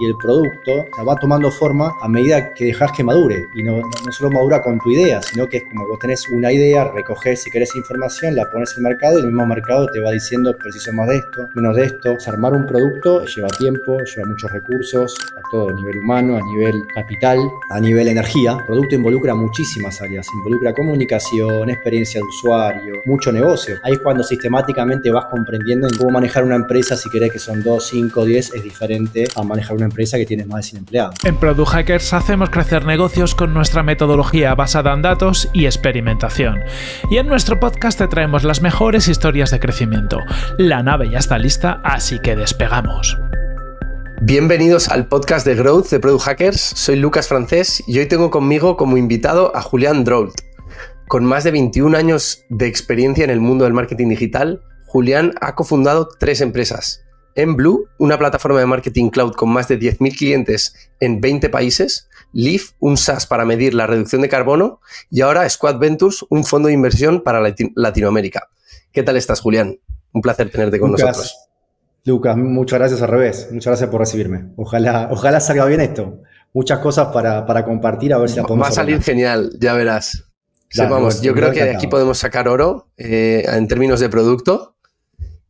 y el producto o va tomando forma a medida que dejas que madure. Y no, solo madura con tu idea, sino que es como vos tenés una idea, recoges si querés información, la pones en el mercado y el mismo mercado te va diciendo preciso más de esto, menos de esto. armar un producto lleva tiempo, lleva muchos recursos, a todo, a nivel humano, a nivel capital, a nivel energía. El producto involucra muchísimas áreas, involucra comunicación, experiencia de usuario, mucho negocio. Ahí es cuando sistemáticamente vas comprendiendo en cómo manejar una empresa si querés que son 2, 5, 10, es diferente a manejar una empresa que tiene más de empleados. En Product Hackers hacemos crecer negocios con nuestra metodología basada en datos y experimentación. Y en nuestro podcast te traemos las mejores historias de crecimiento. La nave ya está lista, así que despegamos. Bienvenidos al podcast de Growth de Product Hackers. Soy Lucas Francés y hoy tengo conmigo como invitado a Julián drought Con más de 21 años de experiencia en el mundo del marketing digital, Julián ha cofundado tres empresas, en Blue, una plataforma de marketing cloud con más de 10.000 clientes en 20 países, Leaf, un SaaS para medir la reducción de carbono y ahora Squad Ventures, un fondo de inversión para Latinoamérica. ¿Qué tal estás, Julián? Un placer tenerte con nosotros. Lucas, muchas gracias al revés. Muchas gracias por recibirme. Ojalá, ojalá salga bien esto. Muchas cosas para, compartir, a ver si Va a salir genial, ya verás. Vamos. yo creo que de aquí podemos sacar oro eh, en términos de producto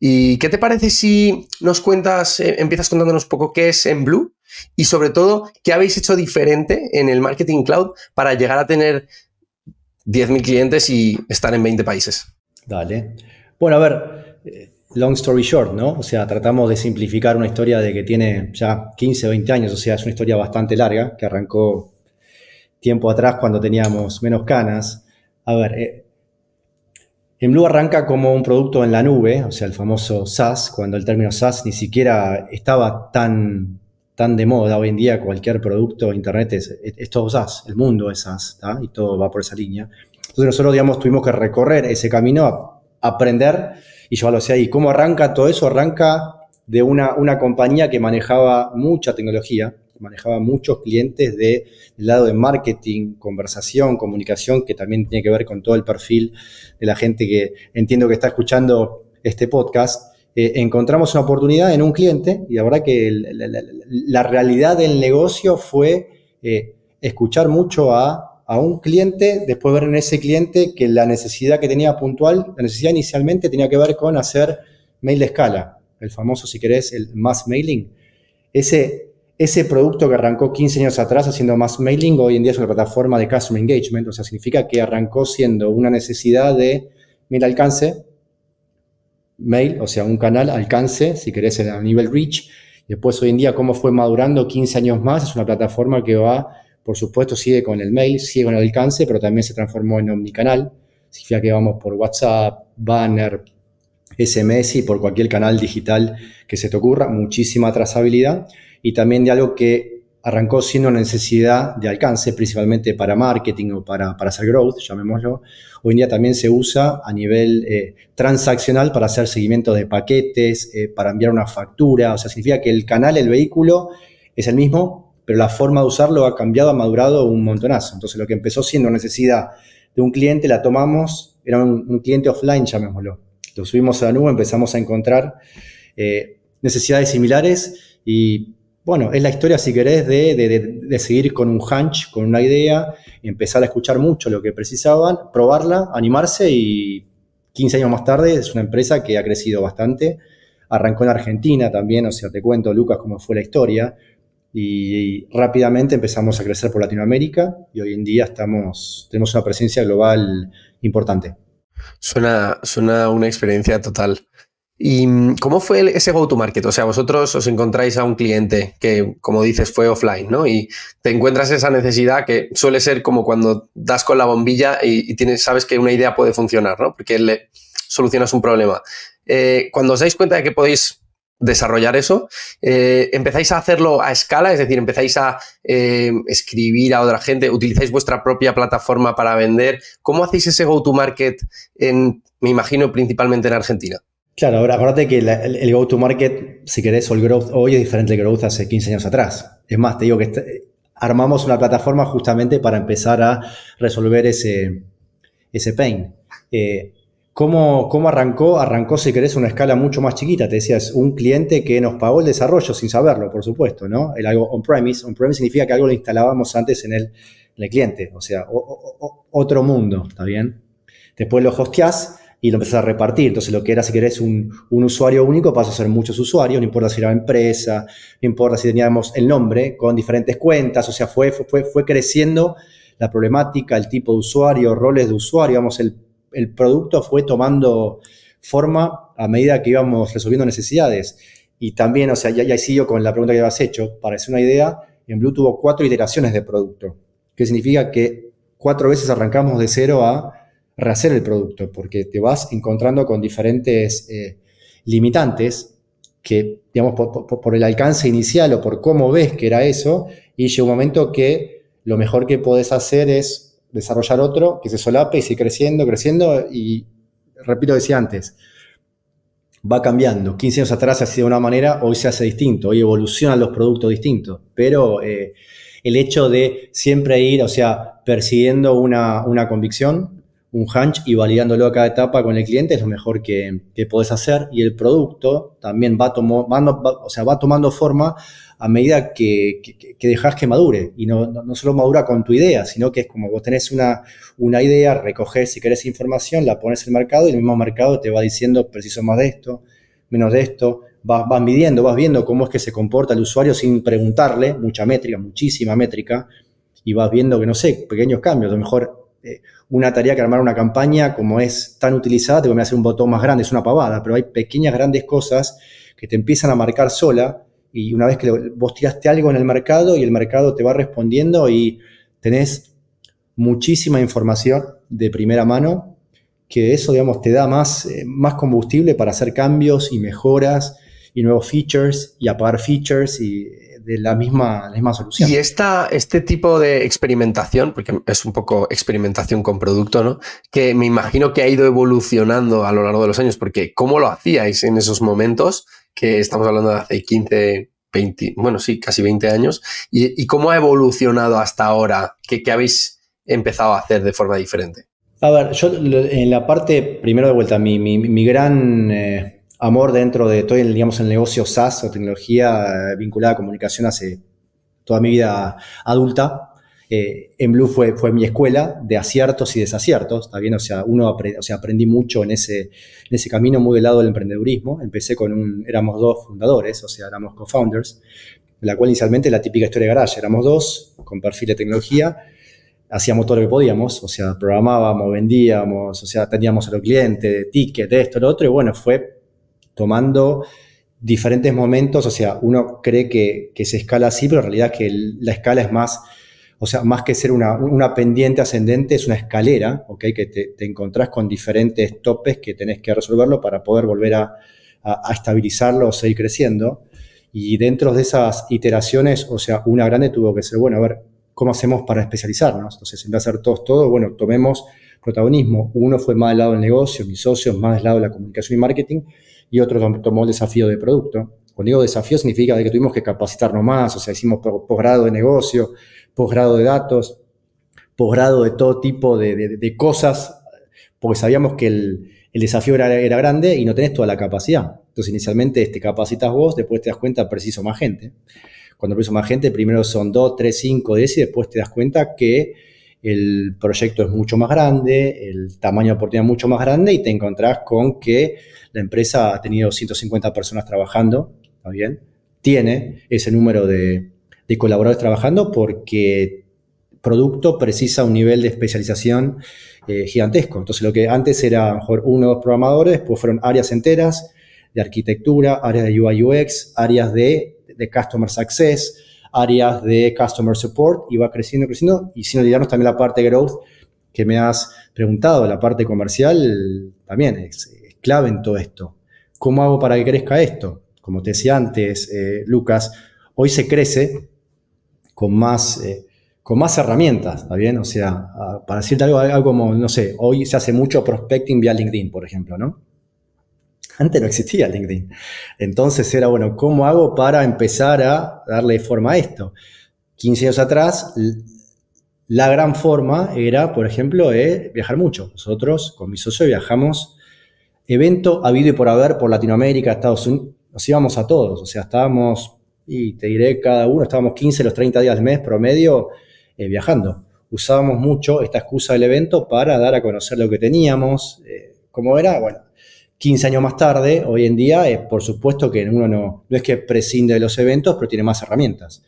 ¿Y qué te parece si nos cuentas, eh, empiezas contándonos un poco qué es en Blue y sobre todo qué habéis hecho diferente en el Marketing Cloud para llegar a tener 10.000 clientes y estar en 20 países? Dale. Bueno, a ver, eh, long story short, ¿no? O sea, tratamos de simplificar una historia de que tiene ya 15, 20 años, o sea, es una historia bastante larga que arrancó tiempo atrás cuando teníamos menos canas. A ver, eh, Blue arranca como un producto en la nube, o sea, el famoso SaaS, cuando el término SaaS ni siquiera estaba tan, tan de moda. Hoy en día cualquier producto, Internet es, todo SaaS, el mundo es SaaS, y todo va por esa línea. Entonces nosotros, digamos, tuvimos que recorrer ese camino, aprender y llevarlo hacia ahí. ¿Cómo arranca todo eso? Arranca de una, una compañía que manejaba mucha tecnología, manejaba muchos clientes de, del lado de marketing, conversación, comunicación, que también tiene que ver con todo el perfil de la gente que entiendo que está escuchando este podcast. Eh, encontramos una oportunidad en un cliente y la verdad que la, realidad del negocio fue eh, escuchar mucho a, a, un cliente, después ver en ese cliente que la necesidad que tenía puntual, la necesidad inicialmente tenía que ver con hacer mail de escala, el famoso, si querés, el mass mailing. Ese ese producto que arrancó 15 años atrás haciendo más mailing, hoy en día es una plataforma de customer engagement, o sea, significa que arrancó siendo una necesidad de mil alcance, mail, o sea, un canal alcance, si querés, a nivel reach. Después, hoy en día, cómo fue madurando 15 años más, es una plataforma que va, por supuesto, sigue con el mail, sigue con el alcance, pero también se transformó en omnicanal. Significa que vamos por WhatsApp, banner, SMS y por cualquier canal digital que se te ocurra, muchísima trazabilidad y también de algo que arrancó siendo una necesidad de alcance, principalmente para marketing o para, para hacer growth, llamémoslo. Hoy en día también se usa a nivel eh, transaccional para hacer seguimiento de paquetes, eh, para enviar una factura, o sea, significa que el canal, el vehículo es el mismo, pero la forma de usarlo ha cambiado, ha madurado un montonazo. Entonces lo que empezó siendo necesidad de un cliente, la tomamos, era un, cliente offline, llamémoslo. Lo subimos a la nube, empezamos a encontrar eh, necesidades similares y bueno, es la historia, si querés, de, seguir con un hunch, con una idea, empezar a escuchar mucho lo que precisaban, probarla, animarse y 15 años más tarde es una empresa que ha crecido bastante. Arrancó en Argentina también, o sea, te cuento, Lucas, cómo fue la historia. Y, rápidamente empezamos a crecer por Latinoamérica y hoy en día tenemos una presencia global importante. Suena, suena una experiencia total. ¿Y mm, cómo fue ese go-to-market? O sea, vosotros os encontráis a un cliente que, como dices, fue offline, ¿no? Y te encuentras esa necesidad que suele ser como cuando das con la bombilla y, tienes, sabes que una idea puede funcionar, ¿no? Porque le solucionas un problema. Eh, cuando os dais cuenta de que podéis desarrollar eso, eh, empezáis a hacerlo a escala, es decir, empezáis a eh, escribir a otra gente, utilizáis vuestra propia plataforma para vender. ¿Cómo hacéis ese go-to-market en, me imagino, principalmente en Argentina? Claro, ahora acuérdate que el, go-to-market, si querés, o el growth hoy es diferente al growth hace 15 años atrás. Es más, te digo que armamos una plataforma justamente para empezar a resolver ese, ese pain. Eh, ¿Cómo, arrancó? Arrancó, si querés, una escala mucho más chiquita. Te decía, es un cliente que nos pagó el desarrollo sin saberlo, por supuesto, ¿no? El algo on-premise. On-premise significa que algo lo instalábamos antes en el, cliente. O sea, otro mundo, ¿está bien? Después lo hosteás y lo empezás a repartir. Entonces, lo que era, si querés, un, un usuario único pasó a ser muchos usuarios, no importa si era empresa, no importa si teníamos el nombre, con diferentes cuentas, o sea, fue, fue, fue creciendo la problemática, el tipo de usuario, roles de usuario, vamos, el, producto fue tomando forma a medida que íbamos resolviendo necesidades. Y también, o sea, ya, ya sigo con la pregunta que habías hecho, para hacer una idea, en Blue tuvo cuatro iteraciones de producto, que significa que cuatro veces arrancamos de cero a rehacer el producto, porque te vas encontrando con diferentes eh, limitantes que, digamos, por, el alcance inicial o por cómo ves que era eso, y llega un momento que lo mejor que puedes hacer es desarrollar otro que se solape y sigue creciendo, creciendo, y repito, decía antes, va cambiando. 15 años atrás se hacía de una manera, hoy se hace distinto, hoy evolucionan los productos distintos, pero eh, el hecho de siempre ir, o sea, persiguiendo una, una convicción, un hunch y validándolo a cada etapa con el cliente es lo mejor que, podés hacer y el producto también va, o sea, va tomando forma a medida que, que dejas que madure y no, solo madura con tu idea, sino que es como vos tenés una, una idea, recogés si querés información, la pones en el mercado y el mismo mercado te va diciendo preciso más de esto, menos de esto, vas, vas midiendo, vas viendo cómo es que se comporta el usuario sin preguntarle, mucha métrica, muchísima métrica, y vas viendo que, no sé, pequeños cambios, a lo mejor eh, una tarea que armar una campaña, como es tan utilizada, te a hacer un botón más grande, es una pavada, pero hay pequeñas, grandes cosas que te empiezan a marcar sola y una vez que vos tiraste algo en el mercado y el mercado te va respondiendo y tenés muchísima información de primera mano, que eso, digamos, te da más, eh, más combustible para hacer cambios y mejoras y nuevos features y apagar features y de la, misma, solución. Y este tipo de experimentación, porque es un poco experimentación con producto, ¿no? Que me imagino que ha ido evolucionando a lo largo de los años, porque ¿cómo lo hacíais en esos momentos? Que estamos hablando de hace 15, 20, bueno, sí, casi 20 años. ¿Y, cómo ha evolucionado hasta ahora? ¿Qué, habéis empezado a hacer de forma diferente? A ver, yo en la parte, primero de vuelta, mi, mi, gran eh, amor dentro de todo el, digamos, el negocio SaaS o tecnología eh, vinculada a comunicación hace toda mi vida adulta. Eh, en Blue fue, fue mi escuela de aciertos y desaciertos, ¿está bien? O sea, uno o sea, aprendí mucho en ese, en ese camino muy del lado del emprendedurismo. Empecé con un, éramos dos fundadores, o sea, éramos co-founders, la cual inicialmente la típica historia de garage, éramos dos con perfil de tecnología, hacíamos todo lo que podíamos, o sea, programábamos, vendíamos, o sea, teníamos a los clientes, tickets, esto, lo otro, y bueno, fue tomando diferentes momentos, o sea, uno cree que, se escala así, pero en realidad que la escala es más, o sea, más que ser una, pendiente ascendente, es una escalera, ¿ok? Que te, encontrás con diferentes topes que tenés que resolverlo para poder volver a, estabilizarlo o seguir creciendo. Y dentro de esas iteraciones, o sea, una grande tuvo que ser, bueno, a ver, ¿cómo hacemos para especializarnos? Entonces, en vez de hacer todos todo, bueno, tomemos protagonismo. Uno fue más del lado del negocio, mis socios, más del lado de la comunicación y marketing, y otro tomó el desafío de producto. Cuando digo desafío significa de que tuvimos que capacitarnos más, o sea, hicimos posgrado de negocio, posgrado de datos, posgrado de todo tipo de, cosas, porque sabíamos que el, desafío era, era, grande y no tenés toda la capacidad. Entonces, inicialmente te este, capacitas vos, después te das cuenta, preciso más gente. Cuando preciso más gente, primero son 2, 3, 5, 10 y después te das cuenta que el proyecto es mucho más grande, el tamaño de oportunidad es mucho más grande y te encontrás con que la empresa ha tenido 150 personas trabajando, ¿está bien? Tiene ese número de, colaboradores trabajando porque producto precisa un nivel de especialización eh, gigantesco. Entonces lo que antes era mejor uno o dos programadores, pues fueron áreas enteras de arquitectura, áreas de UI UX, áreas de, de Customer Success, áreas de customer support y va creciendo, creciendo. Y sin olvidarnos también la parte growth que me has preguntado, la parte comercial también es, clave en todo esto. ¿Cómo hago para que crezca esto? Como te decía antes, eh, Lucas, hoy se crece con más, eh, con más herramientas, ¿está bien? O sea, ah, para decirte algo, algo como, no sé, hoy se hace mucho prospecting vía LinkedIn, por ejemplo, ¿no? antes no existía LinkedIn. Entonces era, bueno, ¿cómo hago para empezar a darle forma a esto? 15 años atrás, la gran forma era, por ejemplo, eh, viajar mucho. Nosotros, con mi socio, viajamos evento habido y por haber por Latinoamérica, Estados Unidos, nos íbamos a todos, o sea, estábamos, y te diré cada uno, estábamos 15, los 30 días del mes promedio eh, viajando. Usábamos mucho esta excusa del evento para dar a conocer lo que teníamos, eh, cómo era, bueno, 15 años más tarde, hoy en día, por supuesto que uno no, no es que prescinde de los eventos, pero tiene más herramientas.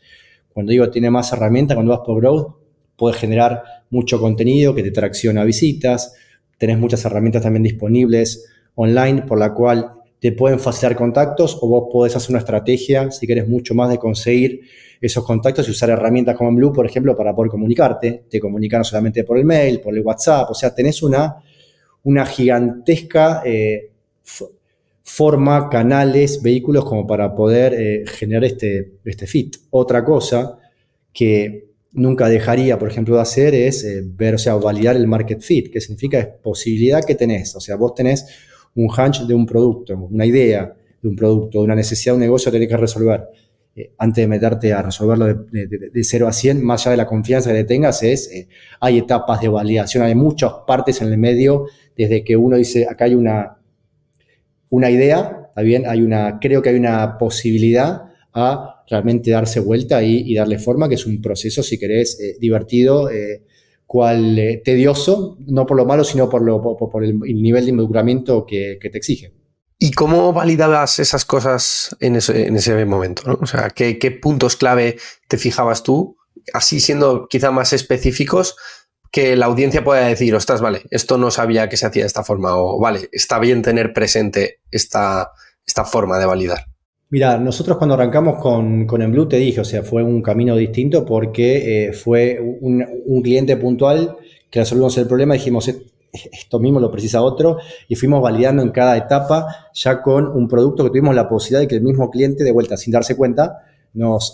Cuando digo tiene más herramientas, cuando vas por Growth, puedes generar mucho contenido que te tracciona visitas, tenés muchas herramientas también disponibles online por la cual te pueden facilitar contactos o vos podés hacer una estrategia, si querés, mucho más de conseguir esos contactos y usar herramientas como Blue, por ejemplo, para poder comunicarte. Te comunican solamente por el mail, por el WhatsApp, o sea, tenés una, una gigantesca eh, forma, canales, vehículos como para poder eh, generar este, este fit. Otra cosa que nunca dejaría, por ejemplo, de hacer es eh, ver, o sea, validar el market fit, que significa es posibilidad que tenés. O sea, vos tenés un hunch de un producto, una idea de un producto, una necesidad de un negocio que tenés que resolver. Eh, antes de meterte a resolverlo de, de, 0 a 100, más allá de la confianza que tengas, es, hay etapas de validación, hay muchas partes en el medio, desde que uno dice, acá hay una, una idea, también Hay una, creo que hay una posibilidad a realmente darse vuelta y, darle forma, que es un proceso, si querés, eh, divertido, eh, cual eh, tedioso, no por lo malo, sino por, lo, por, el, nivel de involucramiento que, te exige. ¿Y cómo validabas esas cosas en ese, en momento? O sea, ¿qué, ¿qué puntos clave te fijabas tú así siendo quizá más específicos que la audiencia pueda decir, ostras, vale, esto no sabía que se hacía de esta forma, o vale, está bien tener presente esta, esta forma de validar. Mira, nosotros cuando arrancamos con, con Enblue te dije, o sea, fue un camino distinto porque eh, fue un, un, cliente puntual que resolvimos el problema, dijimos, esto mismo lo precisa otro, y fuimos validando en cada etapa ya con un producto que tuvimos la posibilidad de que el mismo cliente, de vuelta, sin darse cuenta, nos,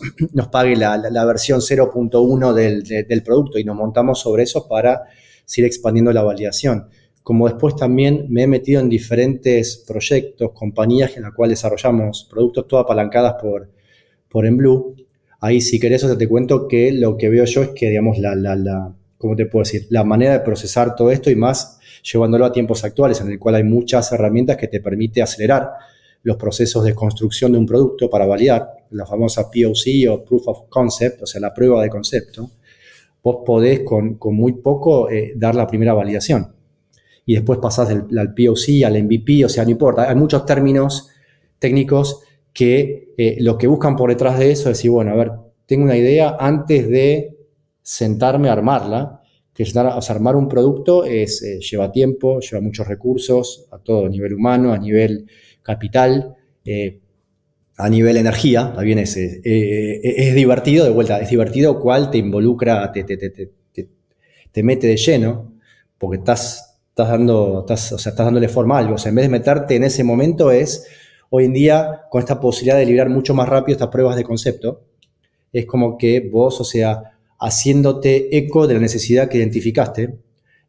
pague la, versión 0.1 del, producto y nos montamos sobre eso para seguir expandiendo la validación. Como después también me he metido en diferentes proyectos, compañías en las cuales desarrollamos productos todas apalancadas por, por Enblue. Ahí si querés, o te cuento que lo que veo yo es que, digamos, la, la, te puedo decir? La manera de procesar todo esto y más llevándolo a tiempos actuales, en el cual hay muchas herramientas que te permite acelerar los procesos de construcción de un producto para validar, la famosa POC o Proof of Concept, o sea, la prueba de concepto, vos podés con, muy poco eh, dar la primera validación. Y después pasás al POC, al MVP, o sea, no importa. Hay muchos términos técnicos que eh, lo que buscan por detrás de eso es decir, bueno, a ver, tengo una idea antes de sentarme a armarla, que armar un producto es, eh, lleva tiempo, lleva muchos recursos, a todo, a nivel humano, a nivel capital, eh, a nivel energía, también es, eh, eh, es divertido, de vuelta, es divertido cuál te involucra, te, te, te, te mete de lleno, porque estás, estás, dando, estás, o sea, estás dándole forma a algo. O sea, en vez de meterte en ese momento es, hoy en día, con esta posibilidad de liberar mucho más rápido estas pruebas de concepto, es como que vos, o sea, haciéndote eco de la necesidad que identificaste,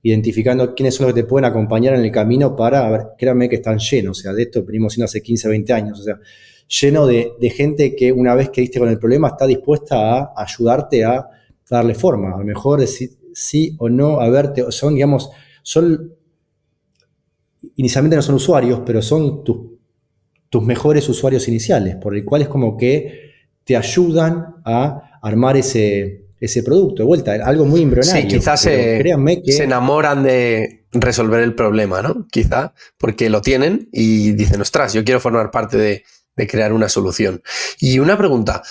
identificando quiénes son los que te pueden acompañar en el camino para, créanme que están llenos, o sea, de esto venimos siendo hace 15, 20 años, o sea, lleno de, gente que una vez que diste con el problema está dispuesta a ayudarte a darle forma, a lo mejor decir sí o no, a verte, son, digamos, son, inicialmente no son usuarios, pero son tus, tus mejores usuarios iniciales, por el cual es como que te ayudan a armar ese, ese producto. De vuelta, algo muy embrionario. Sí, quizás se, se enamoran de resolver el problema, ¿no? Quizá porque lo tienen y dicen, ostras, yo quiero formar parte de, crear una solución. Y una pregunta.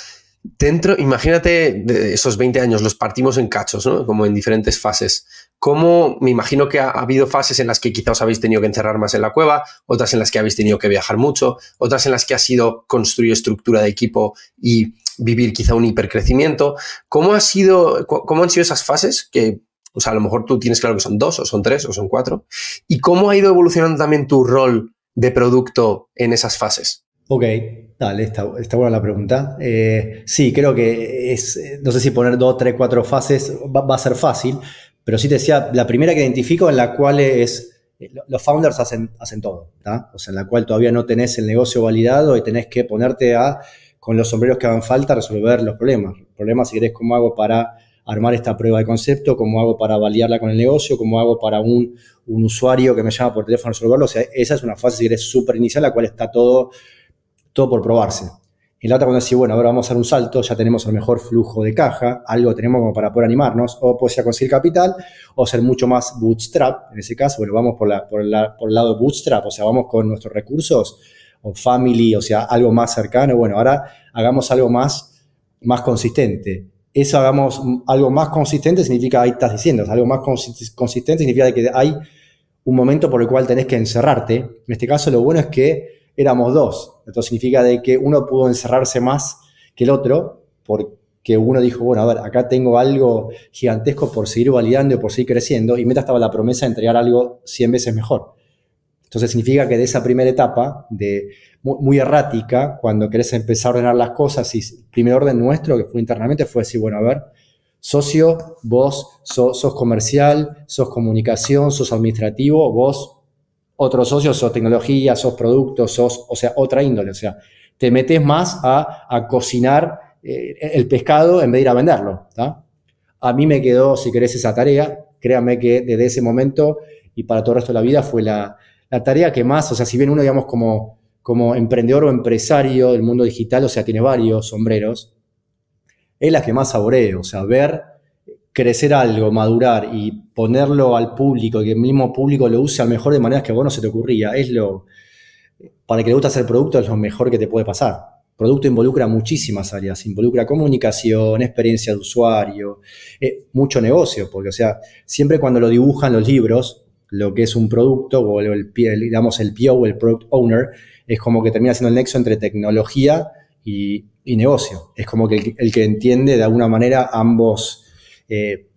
Dentro, imagínate esos 20 años, los partimos en cachos, ¿no? Como en diferentes fases. ¿Cómo? Me imagino que ha, ha habido fases en las que quizás os habéis tenido que encerrar más en la cueva, otras en las que habéis tenido que viajar mucho, otras en las que ha sido construir estructura de equipo y vivir quizá un hipercrecimiento. ¿Cómo, ha sido, ¿Cómo han sido esas fases que, o sea, a lo mejor tú tienes claro que son dos, o son tres, o son cuatro? ¿Y cómo ha ido evolucionando también tu rol de producto en esas fases? Ok, dale, está, está buena la pregunta. Eh, sí, creo que es, no sé si poner dos, tres, cuatro fases va, a ser fácil, pero sí te decía, la primera que identifico en la cual es, eh, los founders hacen, hacen todo, O sea, en la cual todavía no tenés el negocio validado y tenés que ponerte a con los sombreros que hagan falta resolver los problemas. Problemas, si querés, cómo hago para armar esta prueba de concepto, cómo hago para validarla con el negocio, cómo hago para un, usuario que me llama por teléfono a resolverlo. O sea, esa es una fase, si querés, súper inicial, la cual está todo, todo por probarse. Y la otra cuando decís, bueno, ahora vamos a hacer un salto, ya tenemos el mejor flujo de caja, algo tenemos como para poder animarnos, o pues ya conseguir capital, o ser mucho más bootstrap, en ese caso, bueno, vamos por, la, por, la, por el lado bootstrap, o sea, vamos con nuestros recursos o family, o sea, algo más cercano. Bueno, ahora hagamos algo más, más consistente. Eso hagamos algo más consistente significa, ahí estás diciendo, algo más consistente significa que hay un momento por el cual tenés que encerrarte. En este caso lo bueno es que éramos dos. Esto significa de que uno pudo encerrarse más que el otro porque uno dijo, bueno, a ver, acá tengo algo gigantesco por seguir validando y por seguir creciendo y meta estaba la promesa de entregar algo 100 veces mejor. Entonces significa que de esa primera etapa, de, muy, errática, cuando querés empezar a ordenar las cosas, y el primer orden nuestro que fue internamente fue decir, bueno, a ver, socio, vos sos comercial, sos comunicación, sos administrativo, vos otro socio, sos tecnología, sos producto, sos, o sea, otra índole, o sea, te metes más a, cocinar eh, el pescado en vez de ir a venderlo. A mí me quedó, si querés, esa tarea, Créame que desde ese momento y para todo el resto de la vida fue la, la tarea que más, o sea, si bien uno, digamos, como, como emprendedor o empresario del mundo digital, o sea, tiene varios sombreros, es la que más saboreo, o sea, ver crecer algo, madurar y ponerlo al público, que el mismo público lo use a mejor de maneras que a vos no se te ocurría, es lo, para el que le gusta hacer producto es lo mejor que te puede pasar. Producto involucra muchísimas áreas, involucra comunicación, experiencia de usuario, eh, mucho negocio, porque o sea, siempre cuando lo dibujan los libros, lo que es un producto o el, digamos el PO, el Product Owner, es como que termina siendo el nexo entre tecnología y, negocio. Es como que el, que entiende de alguna manera ambos, eh,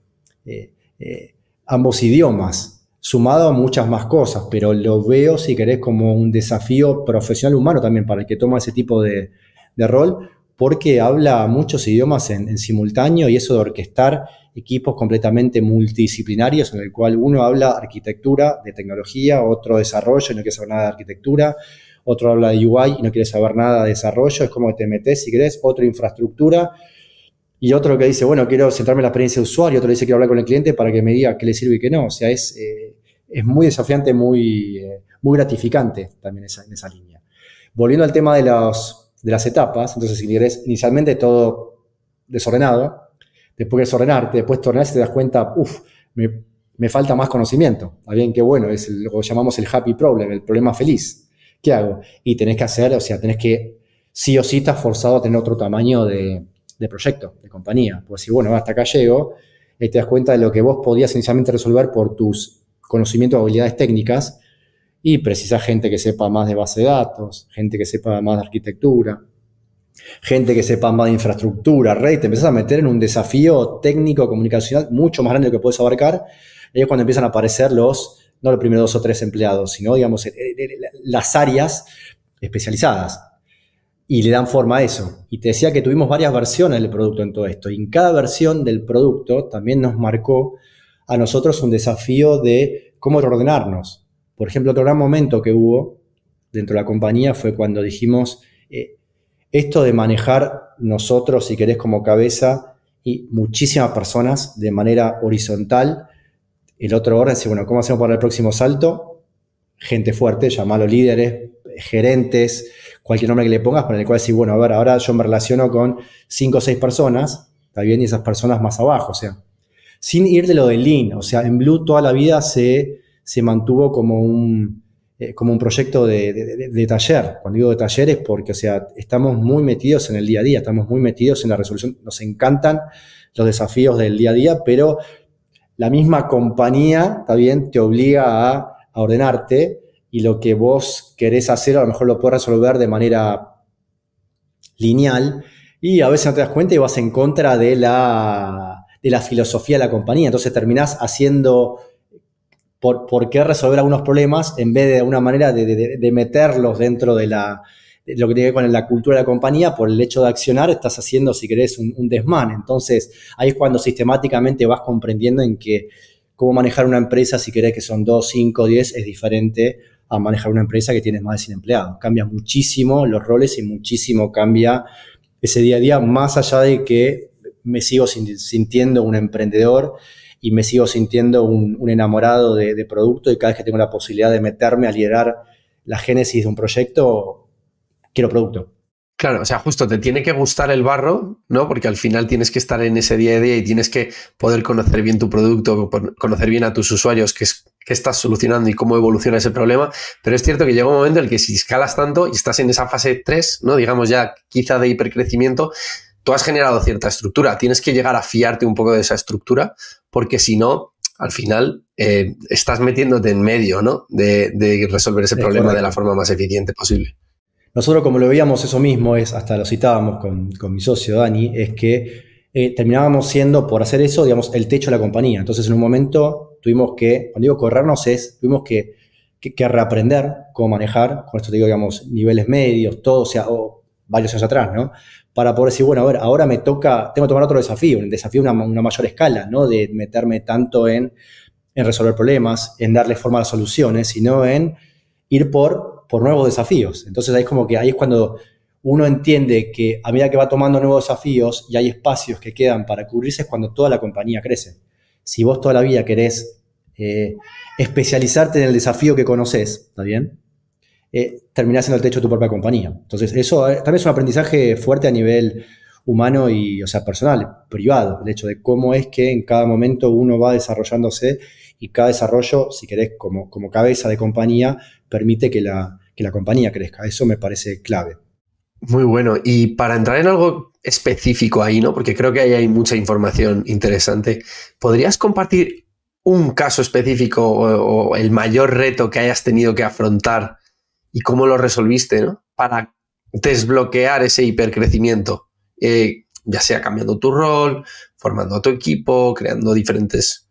eh, eh, ambos idiomas, sumado a muchas más cosas, pero lo veo, si querés, como un desafío profesional humano también para el que toma ese tipo de, de rol, porque habla muchos idiomas en, simultáneo y eso de orquestar equipos completamente multidisciplinarios en el cual uno habla arquitectura de tecnología, otro desarrollo y no quiere saber nada de arquitectura, otro habla de UI y no quiere saber nada de desarrollo, es como que te metes si querés, otra infraestructura y otro que dice, bueno, quiero centrarme en la experiencia de usuario, otro dice, quiero hablar con el cliente para que me diga qué le sirve y qué no, o sea, es, eh, es muy desafiante, muy, eh, muy gratificante también en esa línea. Volviendo al tema de los de las etapas. Entonces, si eres inicialmente todo desordenado, después ordenarte después tornarte te das cuenta, uff, me, falta más conocimiento. Está bien Qué bueno, es lo que llamamos el happy problem, el problema feliz. ¿Qué hago? Y tenés que hacer, o sea, tenés que, sí o sí, estás forzado a tener otro tamaño de, proyecto, de compañía. Pues si, bueno, hasta acá llego, y te das cuenta de lo que vos podías inicialmente resolver por tus conocimientos o habilidades técnicas, y precisa gente que sepa más de base de datos, gente que sepa más de arquitectura, gente que sepa más de infraestructura, red, te empiezas a meter en un desafío técnico, comunicacional mucho más grande que puedes abarcar. Y es cuando empiezan a aparecer los, no los primeros dos o tres empleados, sino, digamos, las áreas especializadas. Y le dan forma a eso. Y te decía que tuvimos varias versiones del producto en todo esto. Y en cada versión del producto también nos marcó a nosotros un desafío de cómo ordenarnos por ejemplo, otro gran momento que hubo dentro de la compañía fue cuando dijimos, eh, esto de manejar nosotros, si querés, como cabeza y muchísimas personas de manera horizontal, el otro orden dice, bueno, ¿cómo hacemos para el próximo salto? Gente fuerte, los líderes, gerentes, cualquier nombre que le pongas, para el cual decir, bueno, a ver, ahora yo me relaciono con cinco o seis personas, está bien, y esas personas más abajo, o sea, sin ir de lo del lean, o sea, en Blue toda la vida se se mantuvo como un, eh, como un proyecto de, taller. Cuando digo de taller es porque, o sea, estamos muy metidos en el día a día, estamos muy metidos en la resolución, nos encantan los desafíos del día a día, pero la misma compañía también te obliga a, ordenarte y lo que vos querés hacer a lo mejor lo puedes resolver de manera lineal y a veces no te das cuenta y vas en contra de la, de la filosofía de la compañía. Entonces terminás haciendo por, qué resolver algunos problemas en vez de, una manera de, meterlos dentro de la, lo que tiene que ver con la cultura de la compañía, por el hecho de accionar, estás haciendo, si querés, un, un, desmán. Entonces, ahí es cuando sistemáticamente vas comprendiendo en que cómo manejar una empresa, si querés que son 2, 5, diez, es diferente a manejar una empresa que tienes más de 100 empleados. Cambia muchísimo los roles y muchísimo cambia ese día a día, más allá de que me sigo sintiendo un emprendedor y me sigo sintiendo un, enamorado de, producto y cada vez que tengo la posibilidad de meterme a liderar la génesis de un proyecto, quiero producto. Claro, o sea, justo te tiene que gustar el barro, ¿no? Porque al final tienes que estar en ese día a día y tienes que poder conocer bien tu producto, conocer bien a tus usuarios, qué estás solucionando y cómo evoluciona ese problema, pero es cierto que llega un momento en el que si escalas tanto y estás en esa fase 3, ¿no? digamos ya quizá de hipercrecimiento, tú has generado cierta estructura, tienes que llegar a fiarte un poco de esa estructura, porque si no, al final eh, estás metiéndote en medio ¿no? de, resolver ese problema de la forma más eficiente posible. Nosotros como lo veíamos eso mismo, es, hasta lo citábamos con, mi socio Dani, es que eh, terminábamos siendo, por hacer eso, digamos, el techo de la compañía. Entonces en un momento tuvimos que, cuando digo corrernos es, tuvimos que, que, reaprender cómo manejar, con esto te digo, digamos, niveles medios, todo, o sea, o varios años atrás, ¿no? Para poder decir, bueno, a ver, ahora me toca, tengo que tomar otro desafío, un desafío una, mayor escala, ¿no? De meterme tanto en, resolver problemas, en darle forma a las soluciones, sino en ir por, nuevos desafíos. Entonces ahí es como que ahí es cuando uno entiende que a medida que va tomando nuevos desafíos y hay espacios que quedan para cubrirse es cuando toda la compañía crece. Si vos toda la vida querés eh, especializarte en el desafío que conoces, ¿está bien? eh, terminás siendo el techo de tu propia compañía. Entonces, eso eh, también es un aprendizaje fuerte a nivel humano y, o sea, personal, privado, el hecho de cómo es que en cada momento uno va desarrollándose y cada desarrollo, si querés, como, como cabeza de compañía, permite que la, la compañía crezca. Eso me parece clave. Muy bueno. Y para entrar en algo específico ahí, ¿no? Porque creo que ahí hay mucha información interesante. ¿Podrías compartir un caso específico o el mayor reto que hayas tenido que afrontar y cómo lo resolviste, ¿no? Para desbloquear ese hipercrecimiento, eh, ya sea cambiando tu rol, formando tu equipo, creando diferentes,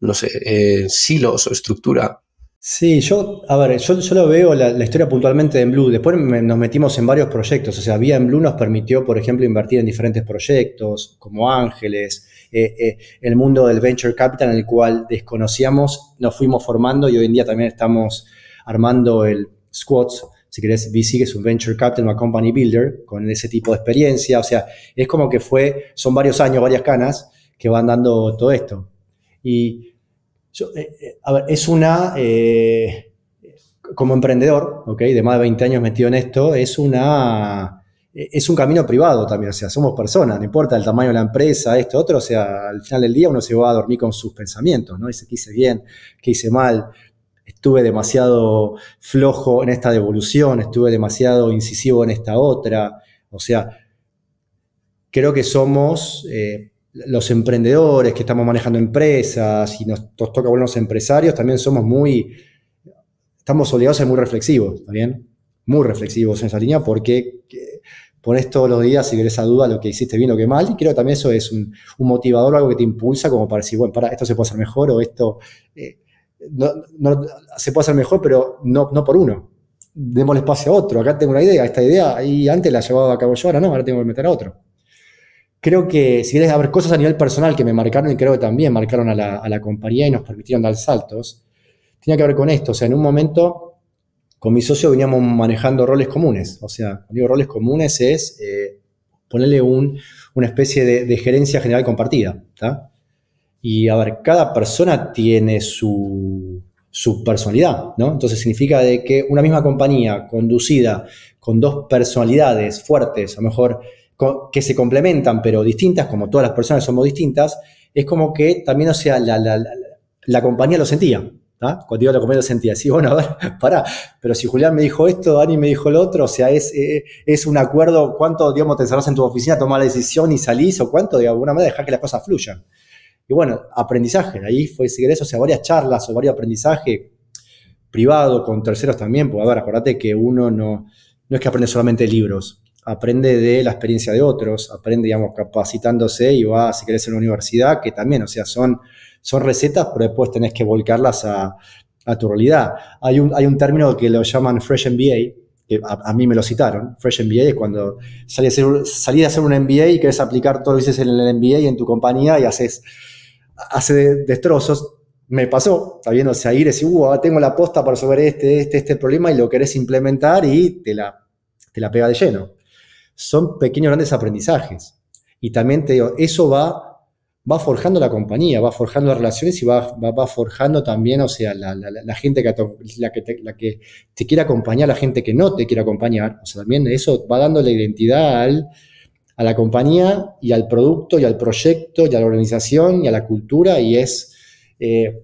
no sé, eh, silos o estructura. Sí, yo, a ver, yo, lo veo la, historia puntualmente en Blue. Después nos metimos en varios proyectos. O sea, Vía en Blue nos permitió, por ejemplo, invertir en diferentes proyectos, como Ángeles, eh, el mundo del venture capital, en el cual desconocíamos, nos fuimos formando y hoy en día también estamos armando el, Squats, si querés, VC, que es un venture capital, una company builder, con ese tipo de experiencia. O sea, es como que fue, son varios años, varias canas que van dando todo esto. Y, yo, eh, eh, a ver, es una, eh, como emprendedor, ¿ok? De más de 20 años metido en esto, es una, es un camino privado también, o sea, somos personas, no importa el tamaño de la empresa, esto, otro, o sea, al final del día uno se va a dormir con sus pensamientos, ¿no? Dice, ¿qué hice bien? ¿Qué hice mal? estuve demasiado flojo en esta devolución, estuve demasiado incisivo en esta otra. O sea, creo que somos eh, los emprendedores que estamos manejando empresas y nos, toca toca buenos empresarios, también somos muy, estamos obligados a ser muy reflexivos, ¿está bien? Muy reflexivos en esa línea porque eh, pones todos los días, si ves a duda, lo que hiciste bien, o que mal, y creo que también eso es un, motivador, algo que te impulsa como para decir, bueno, para, esto se puede hacer mejor o esto... Eh, no, se puede hacer mejor, pero no, no por uno. Démosle espacio a otro. Acá tengo una idea, esta idea, y antes la llevaba a cabo yo, ahora no, ahora tengo que meter a otro. Creo que si quieres haber cosas a nivel personal que me marcaron y creo que también marcaron a la, a compañía y nos permitieron dar saltos, tenía que ver con esto. O sea, en un momento con mi socio veníamos manejando roles comunes. O sea, digo, roles comunes es eh, ponerle un, una especie de, gerencia general compartida. está y a ver, cada persona tiene su, personalidad, ¿no? Entonces significa de que una misma compañía conducida con dos personalidades fuertes, a lo mejor que se complementan pero distintas, como todas las personas somos distintas, es como que también, o sea, la, compañía lo sentía. ¿no? ¿ah? Cuando la compañía lo sentía, sí, bueno, a ver, pará, pero si Julián me dijo esto, Dani me dijo lo otro, o sea, es, eh, es un acuerdo, cuánto, digamos, te encerrás en tu oficina, tomás la decisión y salís, o cuánto, de alguna manera, dejás que las cosas fluyan. Y bueno, aprendizaje, ahí fue, si querés, o sea, varias charlas o varios aprendizaje privado, con terceros también, porque a ver, acordate que uno no, no es que aprende solamente libros, aprende de la experiencia de otros, aprende, digamos, capacitándose y va, si querés, a la universidad, que también, o sea, son, son recetas, pero después tenés que volcarlas a, tu realidad. Hay un, hay un término que lo llaman Fresh MBA, que a, mí me lo citaron, Fresh MBA es cuando salís a hacer, a hacer un MBA y querés aplicar todo lo que dices en el MBA y en tu compañía y haces hace destrozos. Me pasó, está viendo sea, ir y uh, tengo la posta para resolver este, este, este problema y lo querés implementar y te la, te la pega de lleno. Son pequeños grandes aprendizajes. Y también eso va, va forjando la compañía, va forjando las relaciones y va, va, forjando también, o sea, la, gente que, la que, la que te quiere acompañar, la gente que no te quiere acompañar. O sea, también eso va dando la identidad al, a la compañía y al producto y al proyecto y a la organización y a la cultura y es... Eh,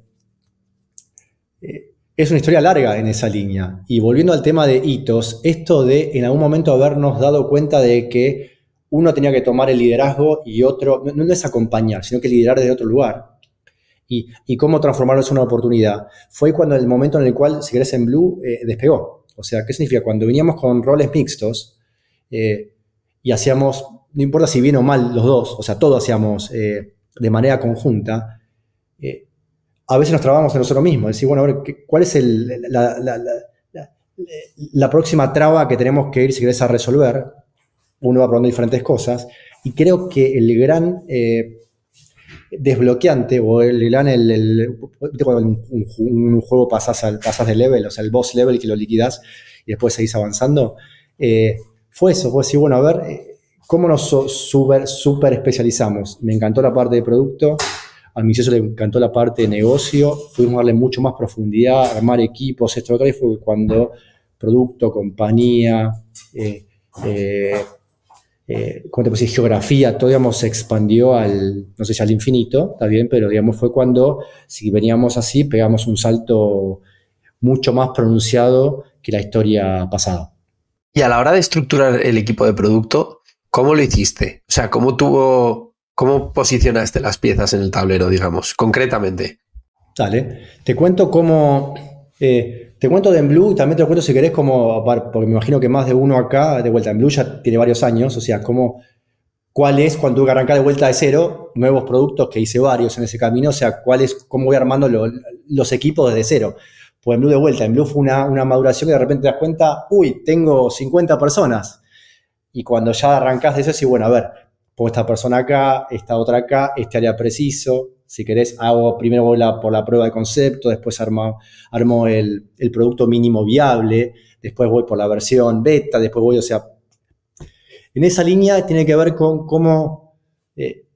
eh, es una historia larga en esa línea. Y volviendo al tema de hitos, esto de en algún momento habernos dado cuenta de que uno tenía que tomar el liderazgo y otro, no, es acompañar, sino que liderar desde otro lugar. Y, cómo transformarlo en una oportunidad. Fue cuando el momento en el cual, si en Blue eh, despegó. O sea, ¿qué significa? Cuando veníamos con roles mixtos y hacíamos no importa si bien o mal los dos, o sea, todos hacíamos eh, de manera conjunta, eh, a veces nos trabamos en nosotros mismos. Decir, bueno, a ver, ¿cuál es la, próxima traba que tenemos que ir, si querés, a resolver? Uno va probando diferentes cosas. Y creo que el gran eh, desbloqueante, o el gran. El, cuando un, juego pasas, al, pasas de level, o sea, el boss level que lo liquidas y después seguís avanzando, fue eso. Fue decir, bueno, a ver ¿Cómo nos super, super especializamos? Me encantó la parte de producto, al ministro le encantó la parte de negocio, pudimos darle mucho más profundidad, armar equipos, esto, otro, y fue cuando producto, compañía, eh, eh, eh, ¿cómo te Geografía, todo, se expandió al, no sé al infinito, está bien, pero, digamos, fue cuando, si veníamos así, pegamos un salto mucho más pronunciado que la historia pasada. Y a la hora de estructurar el equipo de producto, ¿Cómo lo hiciste? O sea, ¿cómo tuvo, cómo posicionaste las piezas en el tablero, digamos, concretamente? Dale, te cuento cómo, eh, te cuento de En Blue, también te lo cuento si querés, como, porque me imagino que más de uno acá, de vuelta, En Blue ya tiene varios años, o sea, cómo, cuál es cuando tuve que arrancar de vuelta de cero, nuevos productos, que hice varios en ese camino, o sea, cuál es, cómo voy armando los equipos desde cero. Pues en Blue de vuelta, en Blue fue una, una maduración que de repente te das cuenta, uy, tengo 50 personas, y cuando ya arrancas de eso, sí, bueno, a ver, pongo esta persona acá, esta otra acá, este área preciso. Si querés, hago primero voy por la prueba de concepto, después armo, el, producto mínimo viable, después voy por la versión beta, después voy, o sea. En esa línea tiene que ver con cómo, eh,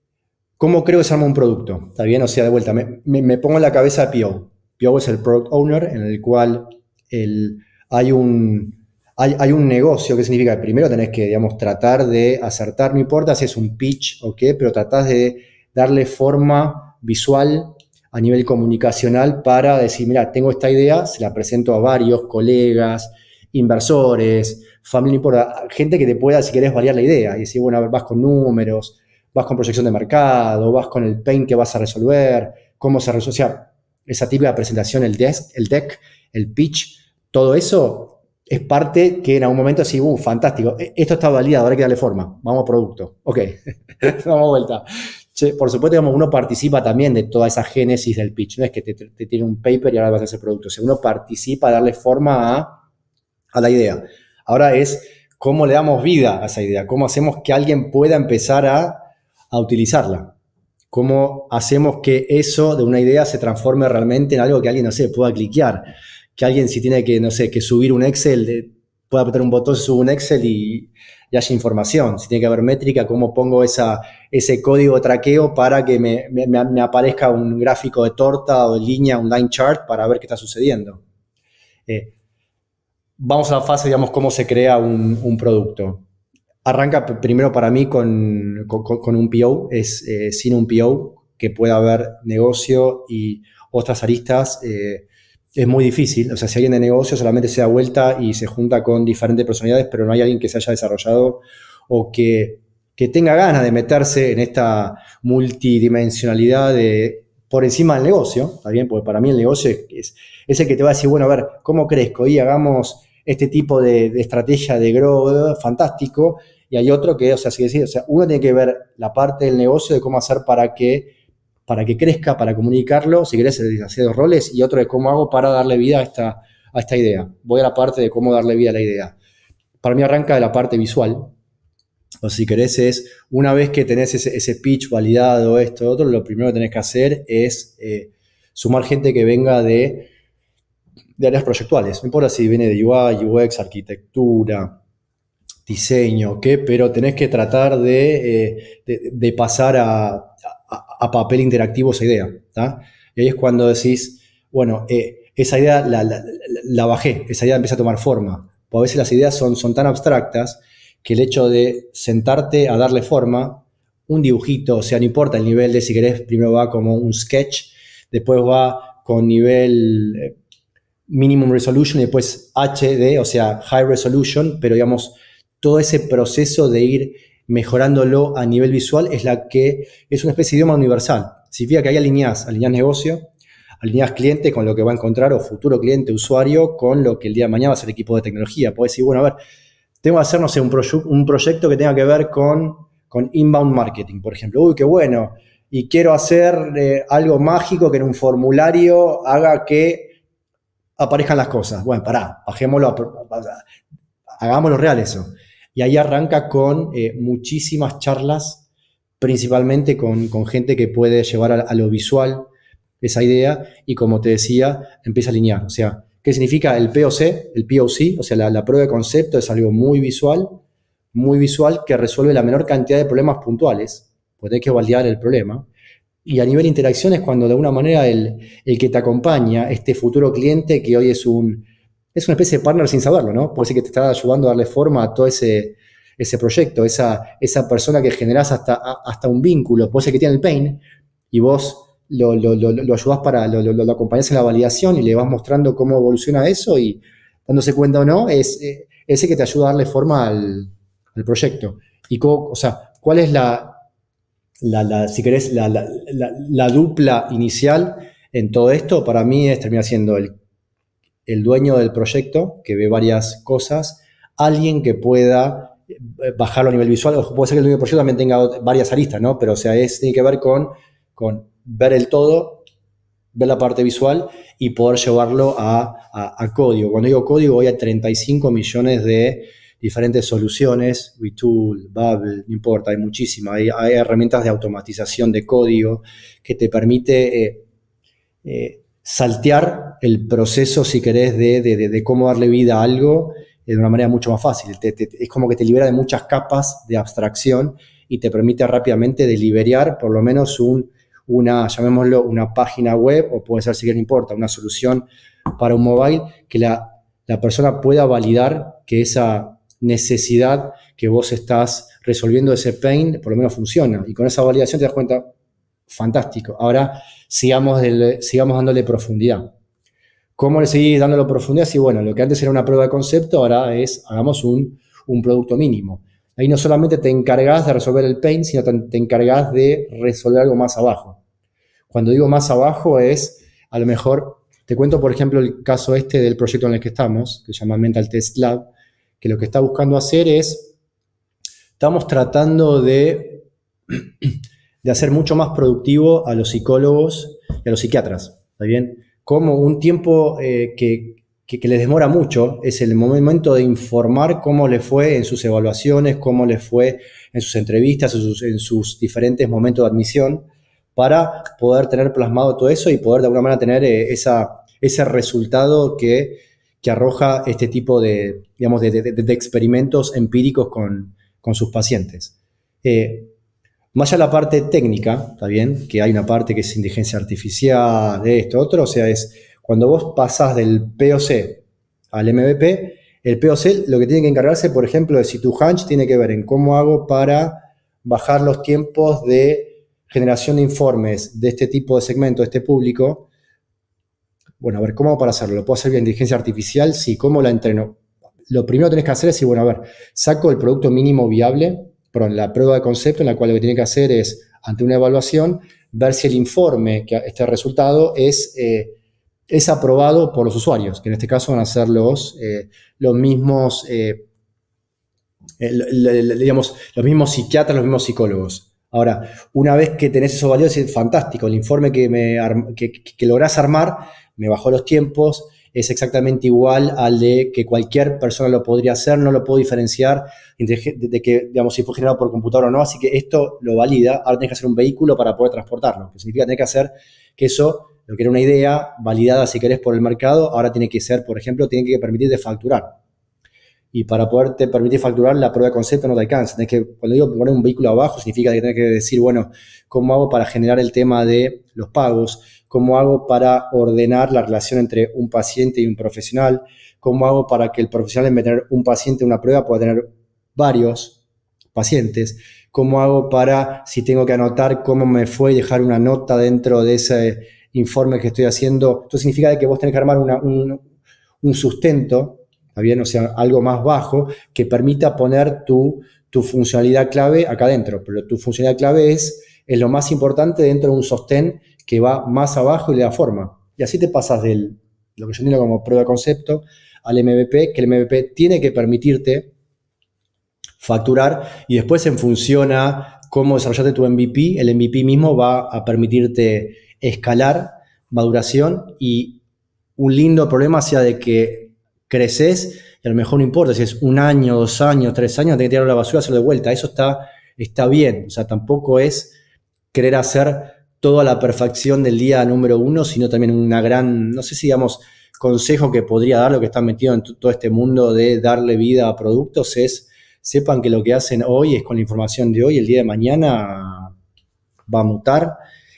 cómo creo que se arma un producto. ¿Está bien? O sea, de vuelta, me, pongo en la cabeza PO. PO es el Product Owner, en el cual el, hay un, hay, un negocio que significa, primero tenés que, digamos, tratar de acertar, no importa si es un pitch o qué, pero tratás de darle forma visual a nivel comunicacional para decir, mira, tengo esta idea, se la presento a varios colegas, inversores, familia, no importa, gente que te pueda, si querés, variar la idea y decir, bueno, a ver, vas con números, vas con proyección de mercado, vas con el pain que vas a resolver, cómo se resuelve, esa típica presentación, el el deck, el pitch, todo eso es parte que en algún momento así, uh, fantástico, e-, esto está validado, ahora hay que darle forma, vamos a producto, ok, vamos vuelta. por supuesto, digamos, uno participa también de toda esa génesis del pitch, no es que te, tiene un paper y ahora vas a hacer producto, o uno participa a darle forma a, la idea. Ahora es cómo le damos vida a esa idea, cómo hacemos que alguien pueda empezar a, a utilizarla cómo hacemos que eso de una idea se transforme realmente en algo que alguien, no sé, pueda cliquear que alguien si tiene que, no sé, que subir un Excel, pueda apretar un botón, sube un Excel y, haya información. Si tiene que haber métrica, cómo pongo esa, ese código de traqueo para que me, aparezca un gráfico de torta o de línea, un line chart para ver qué está sucediendo. Eh, vamos a la fase, digamos, cómo se crea un, producto. Arranca primero para mí con, un PO, es eh, sin un PO que pueda haber negocio y otras aristas. Eh, es muy difícil. O sea, si alguien de negocio solamente se da vuelta y se junta con diferentes personalidades, pero no hay alguien que se haya desarrollado o que, tenga ganas de meterse en esta multidimensionalidad de por encima del negocio, ¿está bien? Porque para mí el negocio es, es, el que te va a decir, bueno, a ver, ¿cómo crezco? Y hagamos este tipo de, estrategia de grow fantástico. Y hay otro que, o sea, si decir, o sea, uno tiene que ver la parte del negocio de cómo hacer para que para que crezca, para comunicarlo, si querés, hacer dos roles, y otro de cómo hago para darle vida a esta, a esta idea. Voy a la parte de cómo darle vida a la idea. Para mí arranca de la parte visual, o si querés es, una vez que tenés ese, pitch validado, esto, otro, lo primero que tenés que hacer es eh, sumar gente que venga de, de áreas proyectuales, no importa si viene de UI, UX, arquitectura, diseño, qué, pero tenés que tratar de eh, pasar a, a papel interactivo esa idea. Y ahí es cuando decís, bueno, eh, esa idea la, bajé, esa idea empieza a tomar forma. a veces las ideas son, son tan abstractas que el hecho de sentarte a darle forma, un dibujito, o sea, no importa el nivel de si querés, primero va como un sketch, después va con nivel eh, minimum resolution y después HD, o sea, high resolution, pero digamos, todo ese proceso de ir mejorándolo a nivel visual, es la que es una especie de idioma universal. Si Significa que ahí alineás, alineás negocio, alineás cliente con lo que va a encontrar o futuro cliente, usuario, con lo que el día de mañana va a ser equipo de tecnología. Puedes decir, bueno, a ver, tengo que hacer, un, proyecto que tenga que ver con, con inbound marketing, por ejemplo. Uy, qué bueno. Y quiero hacer eh, algo mágico que en un formulario haga que aparezcan las cosas. Bueno, pará, bajémoslo, hagámoslo real eso. Y ahí arranca con eh, muchísimas charlas, principalmente con, gente que puede llevar a, lo visual esa idea y como te decía, empieza a alinear. O sea, ¿qué significa el POC? El POC, o sea, la, prueba de concepto es algo muy visual, muy visual que resuelve la menor cantidad de problemas puntuales, porque hay que validar el problema. Y a nivel interacción cuando de alguna manera el que te acompaña, este futuro cliente que hoy es un es una especie de partner sin saberlo, ¿no? Puede ser que te está ayudando a darle forma a todo ese, ese proyecto, esa, esa persona que generás hasta, hasta un vínculo. Puede ser que tiene el pain y vos lo, lo, ayudás para, lo, lo, acompañás en la validación y le vas mostrando cómo evoluciona eso y dándose cuenta o no, es eh, ese que te ayuda a darle forma al, proyecto. Y o sea, ¿cuál es la, si querés, la, la, dupla inicial en todo esto? Para mí es terminar siendo el el dueño del proyecto, que ve varias cosas, alguien que pueda eh, bajarlo a nivel visual, o puede ser que el dueño del proyecto también tenga varias aristas, ¿no? Pero, o sea, es, tiene que ver con, con ver el todo, ver la parte visual y poder llevarlo a, código. Cuando digo código, voy a 35 millones de diferentes soluciones, WeTool, Bubble, no importa, hay muchísimas. Hay, herramientas de automatización de código que te permite eh, eh, saltear el proceso, si querés, de, cómo darle vida a algo eh, de una manera mucho más fácil. es como que te libera de muchas capas de abstracción y te permite rápidamente deliberar por lo menos un, una, llamémoslo, una página web o puede ser, si no importa, una solución para un mobile que la, la, persona pueda validar que esa necesidad que vos estás resolviendo ese pain por lo menos funciona. Y con esa validación te das cuenta, fantástico. Ahora sigamos, sigamos dándole profundidad. ¿Cómo le seguís dándole profundidad? Si, bueno, lo que antes era una prueba de concepto, ahora es, hagamos un, producto mínimo. Ahí no solamente te encargas de resolver el pain, sino te, te encargas de resolver algo más abajo. Cuando digo más abajo es, a lo mejor, te cuento por ejemplo el caso este del proyecto en el que estamos, que se llama Mental Test Lab, que lo que está buscando hacer es, estamos tratando de de hacer mucho más productivo a los psicólogos y a los psiquiatras. ¿Está bien? Como un tiempo eh, que, les demora mucho es el momento de informar cómo les fue en sus evaluaciones, cómo les fue en sus entrevistas, en sus, diferentes momentos de admisión, para poder tener plasmado todo eso y poder de alguna manera tener eh, ese resultado que, arroja este tipo de, digamos, de, experimentos empíricos con, sus pacientes. Eh, más allá la parte técnica, ¿está bien? Que hay una parte que es inteligencia artificial, de esto, otro, o sea, es cuando vos pasás del POC al MVP, el POC lo que tiene que encargarse, por ejemplo, de si tu hunch tiene que ver en cómo hago para bajar los tiempos de generación de informes de este tipo de segmento, de este público. Bueno, a ver, ¿cómo hago para hacerlo? ¿Lo puedo hacer vía inteligencia artificial? Sí, ¿cómo la entreno? Lo primero que tenés que hacer es, decir, bueno, a ver, saco el producto mínimo viable la prueba de concepto en la cual lo que tiene que hacer es, ante una evaluación, ver si el informe, que este resultado, es, eh, es aprobado por los usuarios, que en este caso van a ser los, eh, los mismos, eh, digamos, los mismos psiquiatras, los mismos psicólogos. Ahora, una vez que tenés esos valores, es fantástico, el informe que, me que lográs armar me bajó los tiempos, es exactamente igual al de que cualquier persona lo podría hacer, no lo puedo diferenciar de, que, digamos, si fue generado por computador o no, así que esto lo valida, ahora tienes que hacer un vehículo para poder transportarlo, que significa tiene que hacer que eso, lo que era una idea validada si querés por el mercado, ahora tiene que ser, por ejemplo, tiene que permitir de facturar, y para poderte permitir facturar, la prueba de concepto no te alcanza. que, cuando digo poner un vehículo abajo, significa que tenés que decir, bueno, ¿cómo hago para generar el tema de los pagos? ¿Cómo hago para ordenar la relación entre un paciente y un profesional? ¿Cómo hago para que el profesional, en vez de tener un paciente en una prueba, pueda tener varios pacientes? ¿Cómo hago para, si tengo que anotar cómo me fue, dejar una nota dentro de ese informe que estoy haciendo? Esto significa que vos tenés que armar un, un sustento bien? o sea, algo más bajo que permita poner tu, funcionalidad clave acá adentro. Pero tu funcionalidad clave es, lo más importante dentro de un sostén que va más abajo y le da forma. Y así te pasas del, lo que yo entiendo como prueba de concepto, al MVP, que el MVP tiene que permitirte facturar y después en función a cómo desarrollaste tu MVP, el MVP mismo va a permitirte escalar maduración y un lindo problema sea de que creces y a lo mejor no importa si es un año, dos años, tres años, tenés que tirar la basura, hacerlo de vuelta. Eso está, está bien. O sea, tampoco es querer hacer toda la perfección del día número uno, sino también una gran, no sé si digamos, consejo que podría dar lo que están metido en todo este mundo de darle vida a productos es sepan que lo que hacen hoy es con la información de hoy, el día de mañana va a mutar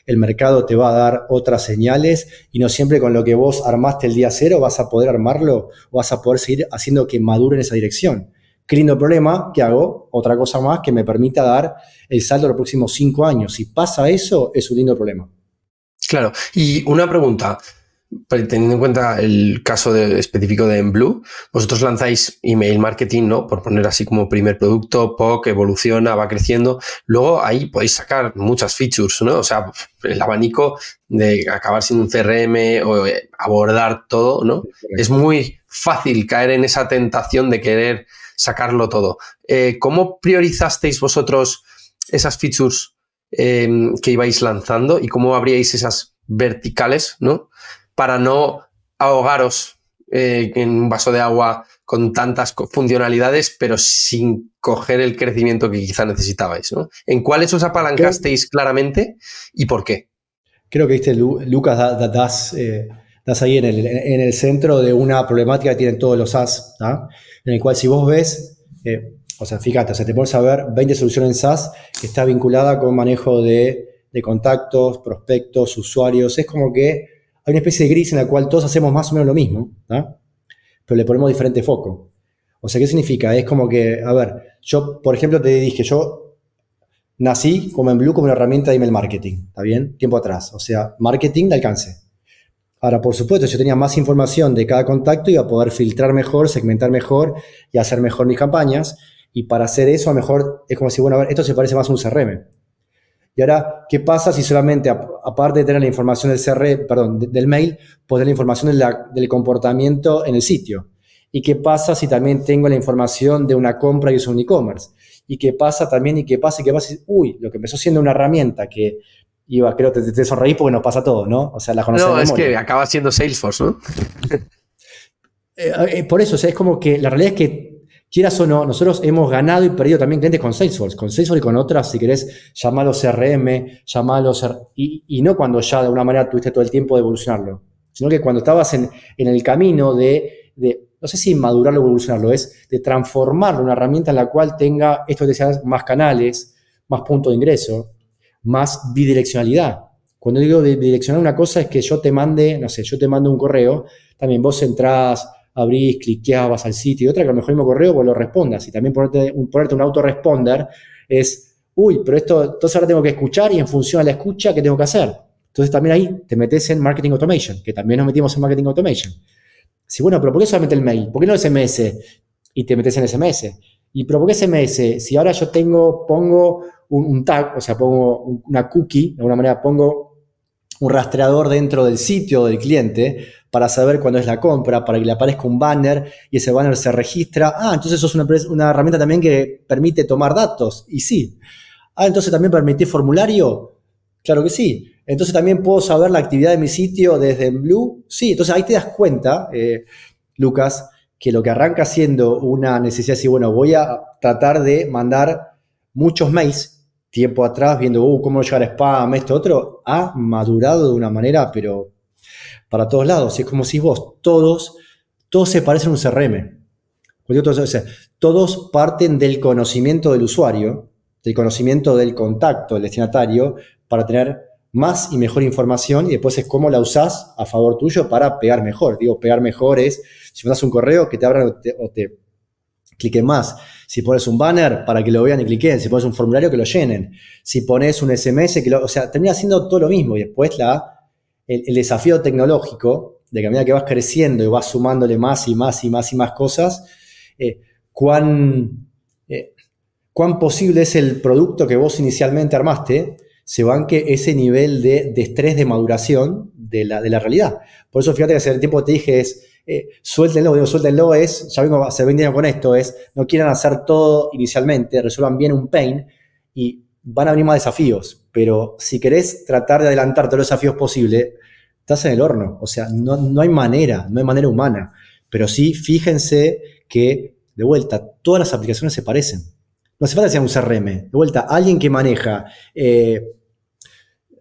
el mercado te va a dar otras señales y no siempre con lo que vos armaste el día cero vas a poder armarlo o vas a poder seguir haciendo que madure en esa dirección. Qué lindo problema que hago, otra cosa más que me permita dar el salto a los próximos cinco años. Si pasa eso, es un lindo problema. Claro, y una pregunta, teniendo en cuenta el caso específico de Enblue, vosotros lanzáis email marketing, ¿no? Por poner así como primer producto, POC, evoluciona, va creciendo. Luego ahí podéis sacar muchas features, ¿no? O sea, el abanico de acabar sin un CRM o eh, abordar todo, ¿no? Es muy fácil caer en esa tentación de querer sacarlo todo. Eh, ¿Cómo priorizasteis vosotros esas features eh, que ibais lanzando y cómo abríais esas verticales, ¿no? para no ahogaros eh, en un vaso de agua con tantas funcionalidades, pero sin coger el crecimiento que quizá necesitabais. ¿En cuáles os apalancasteis claramente y por qué? Creo que este Lucas, eh, das, ahí en el, en el, centro de una problemática que tienen todos los SaaS, ¿ah? en el cual si vos ves, eh, o sea, fíjate, o te pones saber ver 20 soluciones SaaS que está vinculada con manejo de, de contactos, prospectos, usuarios, es como que hay una especie de gris en la cual todos hacemos más o menos lo mismo, pero le ponemos diferente foco. O sea, ¿qué significa? Es como que, a ver, yo, por ejemplo, te dije, yo nací como en Blue como una herramienta de email marketing, ¿está bien? Tiempo atrás. O sea, marketing de alcance. Ahora, por supuesto, yo tenía más información de cada contacto, iba a poder filtrar mejor, segmentar mejor y hacer mejor mis campañas. Y para hacer eso, a lo mejor es como si, bueno, a ver, esto se parece más a un CRM. Y ahora, ¿qué pasa si solamente, aparte de tener la información del CR, perdón, del mail, pues la información del comportamiento en el sitio? ¿Y qué pasa si también tengo la información de una compra y uso un e-commerce? ¿Y qué pasa también? ¿Y qué pasa? ¿Y qué pasa? Uy, lo que empezó siendo una herramienta que iba, creo, te, te porque nos pasa todo, ¿no? O sea, la conocemos. No, es que acaba siendo Salesforce, ¿no? Eh, eh, por eso, o sea, es como que la realidad es que quieras o no, nosotros hemos ganado y perdido también clientes con Salesforce, con Salesforce y con otras, si querés, llamarlo CRM, llamarlo y, y, no cuando ya de una manera tuviste todo el tiempo de evolucionarlo, sino que cuando estabas en, el camino de, no sé si madurarlo o evolucionarlo, es de transformarlo una herramienta en la cual tenga, esto que decías, más canales, más punto de ingreso, más bidireccionalidad. Cuando digo bidireccional, una cosa es que yo te mande, no sé, yo te mando un correo, también vos entras abrís, cliqueabas al sitio, y otra que a lo mejor el mismo correo pues lo respondas. Y también ponerte un, ponerte un autoresponder es, uy, pero esto, entonces ahora tengo que escuchar y en función a la escucha, ¿qué tengo que hacer? Entonces también ahí te metes en marketing automation, que también nos metimos en marketing automation. Si, bueno, pero ¿por qué solamente el mail? ¿Por qué no el SMS? Y te metes en SMS. ¿Y pero por qué SMS? Si ahora yo tengo, pongo un, tag, o sea, pongo una cookie, de alguna manera pongo un rastreador dentro del sitio del cliente, para saber cuándo es la compra, para que le aparezca un banner y ese banner se registra. Ah, entonces eso es una, herramienta también que permite tomar datos. Y sí. Ah, entonces también permite formulario. Claro que sí. Entonces también puedo saber la actividad de mi sitio desde en Blue. Sí, entonces ahí te das cuenta, eh, Lucas, que lo que arranca siendo una necesidad es bueno, voy a tratar de mandar muchos mails tiempo atrás viendo uh, cómo llegar a spam, esto, otro, ha madurado de una manera, pero para todos lados. Y es como si vos, todos, todos se parecen un CRM. todos parten del conocimiento del usuario, del conocimiento del contacto del destinatario, para tener más y mejor información y después es cómo la usás a favor tuyo para pegar mejor. Digo, pegar mejor es, si mandas un correo, que te abran o te, o cliquen más. Si pones un banner, para que lo vean y cliquen. Si pones un formulario, que lo llenen. Si pones un SMS, que lo... O sea, termina haciendo todo lo mismo y después la el, desafío tecnológico, de que a medida que vas creciendo y vas sumándole más y más y más y más cosas, eh, cuán, eh, cuán posible es el producto que vos inicialmente armaste, se banque ese nivel de, estrés de maduración de la, realidad. Por eso fíjate que hace el tiempo te dije es, eh, suéltenlo, digo, suéltenlo es, ya vengo se 20 años con esto, es, no quieran hacer todo inicialmente, resuelvan bien un pain y van a venir más desafíos, pero si querés tratar de adelantar todos los desafíos posibles, estás en el horno. O sea, no, hay manera, no hay manera humana. Pero sí, fíjense que, de vuelta, todas las aplicaciones se parecen. No hace falta que sea un CRM. De vuelta, alguien que maneja eh,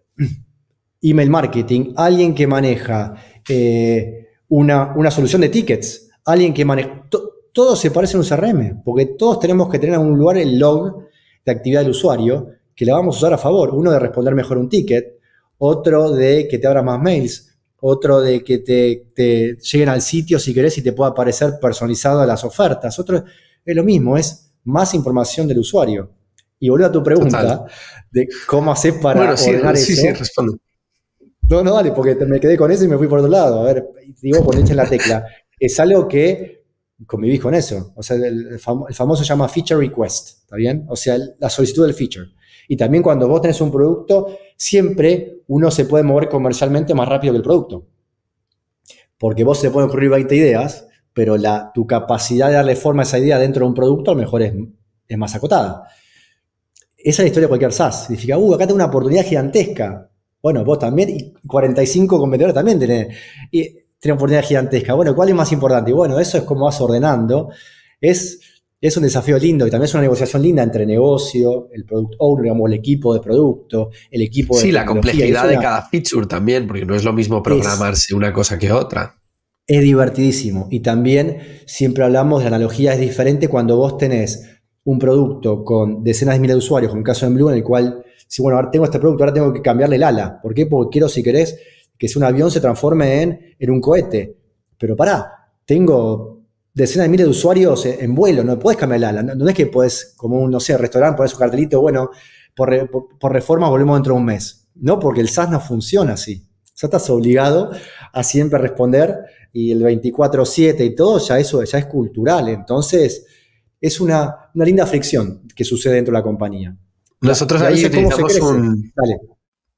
email marketing, alguien que maneja eh, una, solución de tickets, alguien que maneja... todo se parece a un CRM, porque todos tenemos que tener en algún lugar el log de actividad del usuario que la vamos a usar a favor. Uno de responder mejor un ticket, otro de que te abra más mails, otro de que te, lleguen al sitio si querés y te pueda aparecer personalizado a las ofertas. Otro es lo mismo, es más información del usuario. Y volviendo a tu pregunta de cómo hacer para ordenar sí, eso. Sí, No, no, dale, porque me quedé con eso y me fui por otro lado. A ver, digo, ponete en la tecla. Es algo que convivís con eso. O sea, el, famoso se llama feature request, ¿está bien? O sea, la solicitud del feature. Y también cuando vos tenés un producto, siempre uno se puede mover comercialmente más rápido que el producto. Porque vos se pueden ocurrir 20 ideas, pero la, tu capacidad de darle forma a esa idea dentro de un producto a lo mejor es, más acotada. Esa es la historia de cualquier SaaS. Significa, uh, acá tengo una oportunidad gigantesca. Bueno, vos también, y 45 competidores también tenés, y, tenés oportunidad gigantesca. Bueno, ¿cuál es más importante? Y Bueno, eso es como vas ordenando. Es es un desafío lindo y también es una negociación linda entre negocio, el product owner, digamos, el equipo de producto, el equipo de. Sí, la complejidad de cada feature también, porque no es lo mismo programarse una cosa que otra. Es divertidísimo. Y también siempre hablamos de analogía, es diferente cuando vos tenés un producto con decenas de miles de usuarios, como el caso de Blue, en el cual, si bueno, ahora tengo este producto, ahora tengo que cambiarle el ala. ¿Por qué? Porque quiero, si querés, que ese un avión se transforme en, en un cohete. Pero pará, tengo decenas de miles de usuarios en vuelo, no puedes cambiar el ala, no, es que puedes, como un, no sé, restaurante, poner su cartelito, bueno, por, reforma volvemos dentro de un mes. No, porque el SaaS no funciona así. Ya estás obligado a siempre responder y el 24-7 y todo, ya eso ya es cultural. Entonces, es una, una linda fricción que sucede dentro de la compañía. Nosotros ahí, un...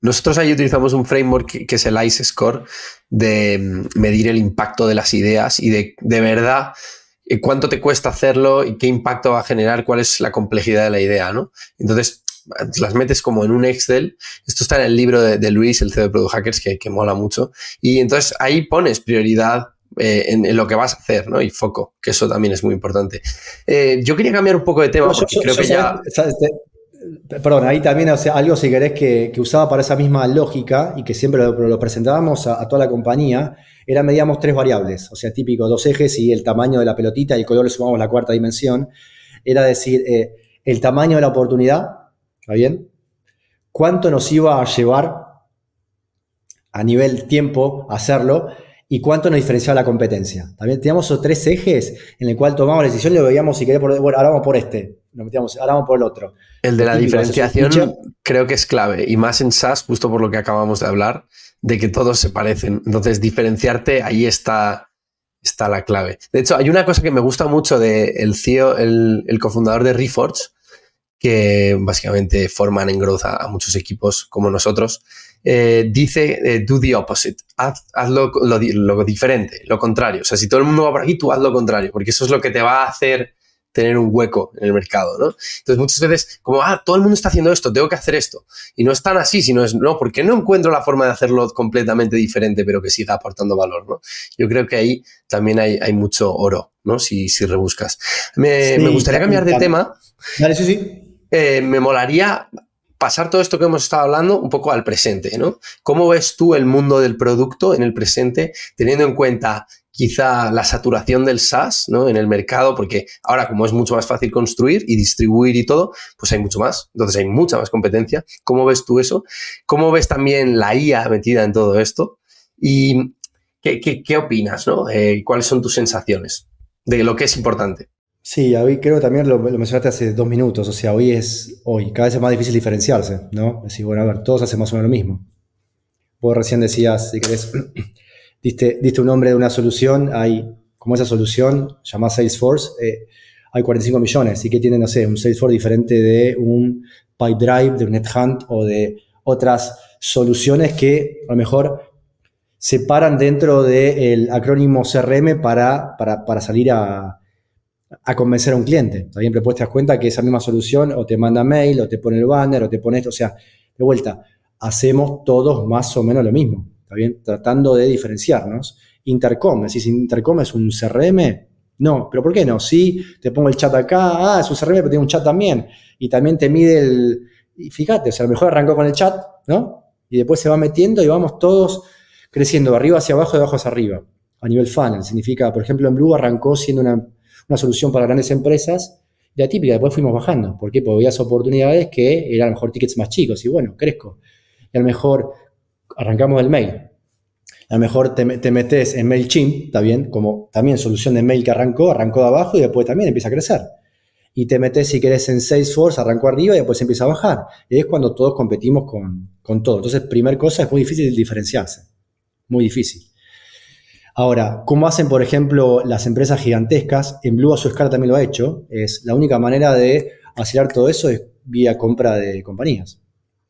Nosotros ahí utilizamos un framework que es el ICE Score de mm, medir el impacto de las ideas y de, de verdad eh, cuánto te cuesta hacerlo y qué impacto va a generar, cuál es la complejidad de la idea, ¿no? Entonces, las metes como en un Excel. Esto está en el libro de, Luis, el CEO de Product Hackers, que, que, mola mucho. Y entonces ahí pones prioridad eh, en, lo que vas a hacer, ¿no? Y foco, que eso también es muy importante. Eh, yo quería cambiar un poco de tema, porque creo que ya... Perdón, ahí también, o algo si querés que, usaba para esa misma lógica y que siempre lo, presentábamos a, toda la compañía, era medíamos tres variables, o sea, típico, dos ejes y el tamaño de la pelotita y el color le sumamos la cuarta dimensión. Era decir, eh, el tamaño de la oportunidad, ¿está bien? ¿Cuánto nos iba a llevar a nivel tiempo hacerlo? y cuánto nos diferenciaba la competencia. También teníamos esos tres ejes en el cual tomamos la decisión y lo veíamos si queríamos, por, bueno, ahora vamos por este, lo ahora vamos por el otro. El de la diferenciación creo que es clave y más en SaaS, justo por lo que acabamos de hablar, de que todos se parecen. Entonces, diferenciarte, ahí está, está la clave. De hecho, hay una cosa que me gusta mucho del CEO, el, el, cofundador de Reforge, que básicamente forman en Groza a, muchos equipos como nosotros, eh, dice eh, do the opposite, haz, lo, lo, diferente, lo contrario. O sea, si todo el mundo va por aquí, tú haz lo contrario, porque eso es lo que te va a hacer tener un hueco en el mercado, ¿no? Entonces muchas veces, como, ah, todo el mundo está haciendo esto, tengo que hacer esto. Y no es tan así, sino es, no, porque no encuentro la forma de hacerlo completamente diferente, pero que siga aportando valor, ¿no? Yo creo que ahí también hay, mucho oro, ¿no? Si, si rebuscas. Me, gustaría cambiar de tema. Vale, sí, sí. Eh, me molaría pasar todo esto que hemos estado hablando un poco al presente, ¿no? ¿Cómo ves tú el mundo del producto en el presente, teniendo en cuenta quizá la saturación del SaaS en el mercado, porque ahora como es mucho más fácil construir y distribuir y todo, pues hay mucho más, entonces hay mucha más competencia. ¿Cómo ves tú eso? ¿Cómo ves también la IA metida en todo esto? ¿Y qué, opinas? ¿no? Eh, ¿Cuáles son tus sensaciones de lo que es importante? Sí, hoy creo que también lo, mencionaste hace dos minutos, o sea, hoy es hoy, cada vez es más difícil diferenciarse, ¿no? Decir, bueno, a ver, todos hacemos más o menos lo mismo. Vos recién decías, si querés, diste, diste un nombre de una solución, hay, como esa solución, llamada Salesforce, eh, hay 45 millones, y que tiene, no sé, un Salesforce diferente de un Pipedrive, de un NetHunt o de otras soluciones que a lo mejor se paran dentro del acrónimo CRM para, para salir a, a convencer a un cliente. También te das cuenta que esa misma solución o te manda mail, o te pone el banner, o te pone esto. O sea, de vuelta, hacemos todos más o menos lo mismo. ¿Está bien? Tratando de diferenciarnos. Intercom, sin Intercom es un CRM. No, pero ¿por qué no? Si te pongo el chat acá, ah, es un CRM, pero tiene un chat también. Y también te mide el. Y fíjate, o sea, a lo mejor arrancó con el chat, ¿no? Y después se va metiendo y vamos todos creciendo, arriba hacia abajo, de abajo hacia arriba, a nivel funnel. Significa, por ejemplo, en Blue arrancó siendo una una solución para grandes empresas, ya típica, después fuimos bajando, Porque había oportunidades que eran a lo mejor tickets más chicos, y bueno, crezco. Y a lo mejor arrancamos del mail, a lo mejor te, metes en MailChimp, está bien, como también solución de mail que arrancó, arrancó de abajo y después también empieza a crecer. Y te metes, si querés, en Salesforce, arrancó arriba y después empieza a bajar. Y es cuando todos competimos con, con todo. Entonces, primer cosa, es muy difícil diferenciarse. Muy difícil. Ahora, ¿cómo hacen, por ejemplo, las empresas gigantescas? En Blue a su escala también lo ha hecho. Es la única manera de acelerar todo eso es vía compra de compañías.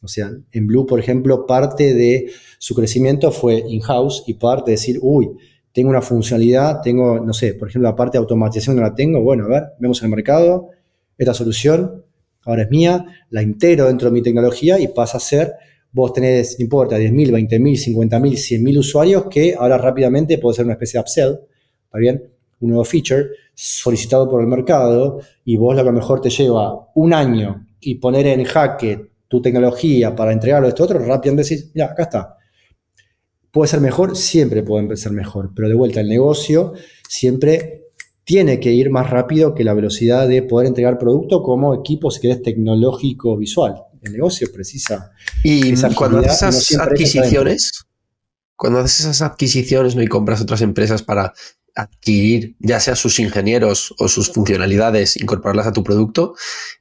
O sea, en Blue, por ejemplo, parte de su crecimiento fue in-house y parte de decir, uy, tengo una funcionalidad, tengo, no sé, por ejemplo, la parte de automatización no la tengo. Bueno, a ver, vemos el mercado, esta solución ahora es mía, la integro dentro de mi tecnología y pasa a ser vos tenés, importa, 10.000, 20.000, 50.000, 100.000 usuarios que ahora rápidamente puede ser una especie de upsell, ¿está bien? Un nuevo feature solicitado por el mercado y vos lo que mejor te lleva un año y poner en jaque tu tecnología para entregarlo a este otro, rápidamente decís, ya, acá está. Puede ser mejor, siempre puede ser mejor, pero de vuelta el negocio siempre tiene que ir más rápido que la velocidad de poder entregar producto como equipo, si querés, tecnológico visual el negocio precisa. Y cuando haces esas adquisiciones, cuando haces esas adquisiciones ¿no? y compras otras empresas para adquirir ya sea sus ingenieros o sus funcionalidades, incorporarlas a tu producto,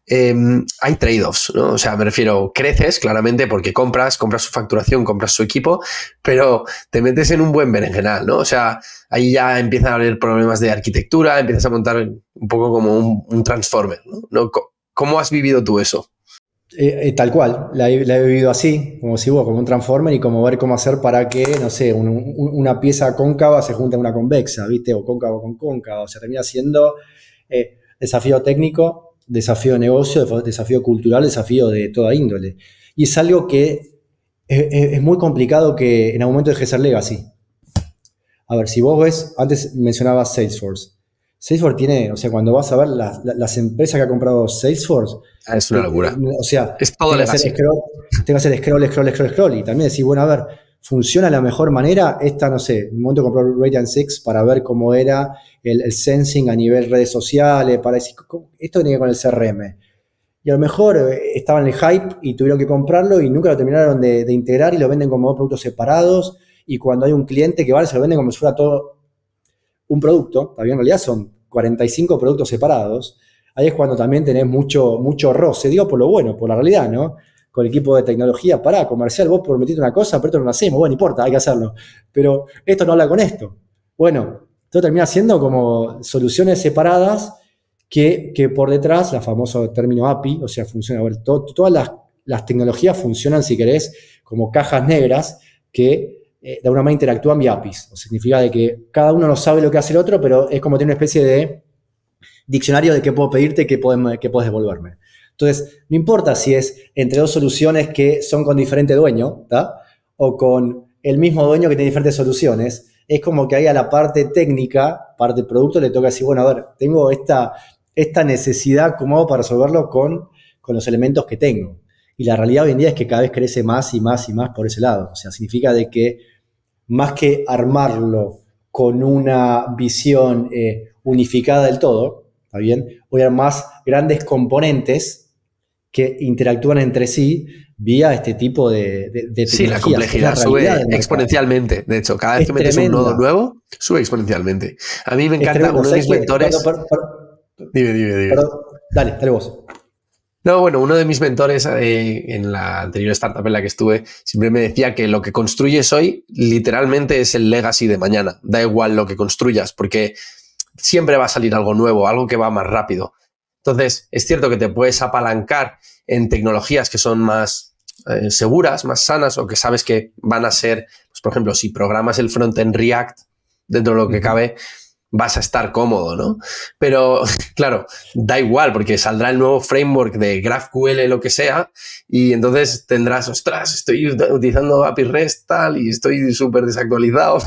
em, hay trade-offs, ¿no? O sea, me refiero, creces claramente porque compras, compras su facturación, compras su equipo, pero te metes en un buen berenjenal, ¿no? O sea, ahí ya empiezan a haber problemas de arquitectura, empiezas a montar un poco como un, un transformer, ¿no? ¿Cómo has vivido tú eso? Eh, eh, tal cual, la he, vivido así, como si vos, como un transformer y como ver cómo hacer para que, no sé, una pieza cóncava se junte a una convexa, ¿viste? O cóncavo con cóncavo, o sea, termina siendo eh, desafío técnico, desafío de negocio, desafío cultural, desafío de toda índole. Y es algo que es, muy complicado que en algún momento deje ser legacy. A ver, si vos ves, antes mencionabas Salesforce. Salesforce tiene, o sea, cuando vas a ver las, empresas que ha comprado Salesforce. Ah, es una eh, locura. Eh, o sea, es todo tengo, que scroll, tengo que hacer scroll, scroll, scroll, Y también decir, bueno, a ver, funciona de la mejor manera. Esta, no sé, un momento compró Radiant 6 para ver cómo era el, sensing a nivel redes sociales, para decir, esto tenía que con el CRM. Y a lo mejor eh, estaban en el hype y tuvieron que comprarlo y nunca lo terminaron de, de integrar y lo venden como dos productos separados. Y cuando hay un cliente que vale se lo venden como si fuera todo un producto, todavía en realidad son 45 productos separados, ahí es cuando también tenés mucho, mucho roce, digo por lo bueno, por la realidad, ¿no? Con el equipo de tecnología, para comercial, vos prometiste una cosa, pero no lo hacemos, bueno, importa, hay que hacerlo, pero esto no habla con esto. Bueno, esto termina siendo como soluciones separadas que, por detrás, la famoso término API, o sea, funciona, todas las, las, tecnologías funcionan, si querés, como cajas negras que eh, de alguna manera interactúan vía APIs. O significa de que cada uno no sabe lo que hace el otro, pero es como tener una especie de diccionario de qué puedo pedirte, qué, puedo, puedes devolverme. Entonces, no importa si es entre dos soluciones que son con diferente dueño, O con el mismo dueño que tiene diferentes soluciones. Es como que ahí a la parte técnica, parte producto, le toca decir, bueno, a ver, tengo esta, esta necesidad, ¿cómo hago para resolverlo con, con los elementos que tengo? Y la realidad hoy en día es que cada vez crece más y más y más por ese lado. O sea, significa de que más que armarlo con una visión eh, unificada del todo, ¿está bien? Hoy hay más grandes componentes que interactúan entre sí vía este tipo de, de, Sí, la complejidad sube exponencialmente. De hecho, cada vez que metes un nodo nuevo, sube exponencialmente. A mí me encanta uno de mis mentores... Dime, dime, dime. Dale, dale vos. No, bueno, uno de mis mentores eh, en la anterior startup en la que estuve siempre me decía que lo que construyes hoy literalmente es el legacy de mañana. Da igual lo que construyas, porque siempre va a salir algo nuevo, algo que va más rápido. Entonces, es cierto que te puedes apalancar en tecnologías que son más eh, seguras, más sanas o que sabes que van a ser, pues, por ejemplo, si programas el frontend React, dentro de lo que cabe, vas a estar cómodo, ¿no? Pero claro, da igual porque saldrá el nuevo framework de GraphQL, lo que sea, y entonces tendrás, ostras, estoy utilizando API REST tal y estoy súper desactualizado.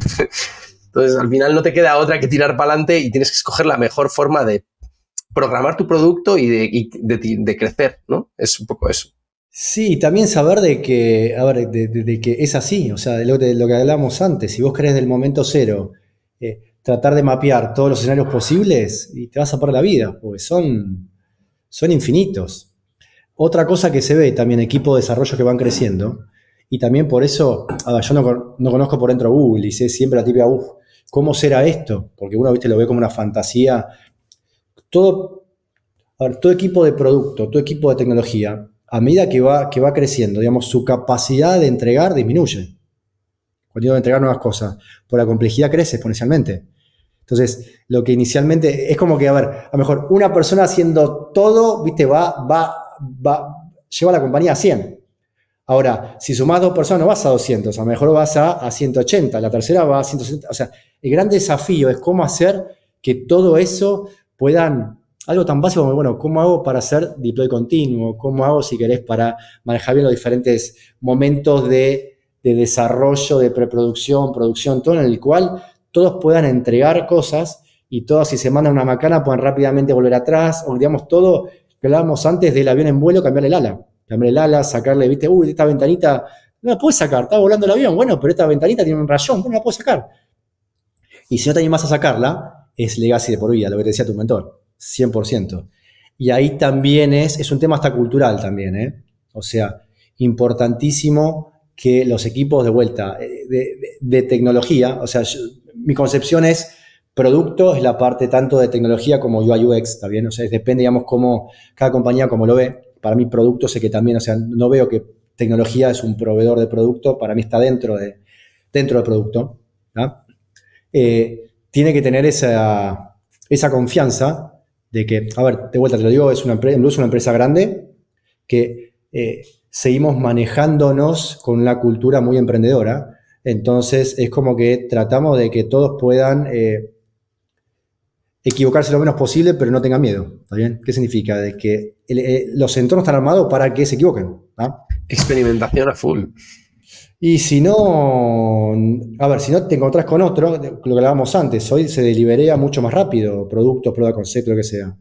entonces al final no te queda otra que tirar para adelante y tienes que escoger la mejor forma de programar tu producto y de, crecer, ¿no? Es un poco eso. Sí, también saber de que, de, que es así, o sea, de lo, que hablábamos antes, si vos crees del momento cero, eh, tratar de mapear todos los escenarios posibles y te vas a parar la vida, porque son, son infinitos. Otra cosa que se ve también, equipos de desarrollo que van creciendo, y también por eso, yo no, conozco por dentro Google y sé siempre la típica, uff, ¿cómo será esto? Porque uno, lo ve como una fantasía. Todo, equipo de producto, todo equipo de tecnología, a medida que va, que va creciendo, digamos, su capacidad de entregar disminuye cuando entregar nuevas cosas, por la complejidad crece exponencialmente. Entonces, lo que inicialmente es como que, a ver, a lo mejor una persona haciendo todo, viste, va, va, va, lleva a la compañía a 100. Ahora, si sumás dos personas, no vas a 200, a lo mejor vas a, 180, la tercera va a 160. O sea, el gran desafío es cómo hacer que todo eso puedan algo tan básico como, bueno, ¿cómo hago para hacer deploy continuo? ¿Cómo hago, si querés, para manejar bien los diferentes momentos de de desarrollo, de preproducción, producción, todo en el cual todos puedan entregar cosas y todos si se manda una macana puedan rápidamente volver atrás, o digamos todo que hablábamos antes del avión en vuelo, cambiarle el ala, Cambiar el ala, sacarle, viste, uy, esta ventanita no la puedes sacar, está volando el avión, bueno, pero esta ventanita tiene un rayón, no la puedo sacar. Y si no te más a sacarla, es legacy de por vida, lo que te decía tu mentor, 100%. Y ahí también es, es un tema hasta cultural también, ¿eh? O sea, importantísimo que los equipos de vuelta eh, de, tecnología, o sea, mi concepción es producto es la parte tanto de tecnología como UI UX, ¿está bien? O sea, depende, digamos, cómo cada compañía como lo ve. Para mí producto sé que también, o sea, no veo que tecnología es un proveedor de producto, para mí está dentro de dentro del producto, eh, tiene que tener esa, confianza de que, a ver, de vuelta te lo digo, es una empresa, una empresa grande que eh, seguimos manejándonos con una cultura muy emprendedora. Entonces es como que tratamos de que todos puedan eh, equivocarse lo menos posible, pero no tengan miedo. ¿Está bien? ¿Qué significa? De que eh, los entornos están armados para que se equivoquen. ¿ah? Experimentación a full. Y si no, a ver, si no te encontrás con otro, lo que hablábamos antes, hoy se deliberea mucho más rápido, productos, prueba, concepto, lo que sea.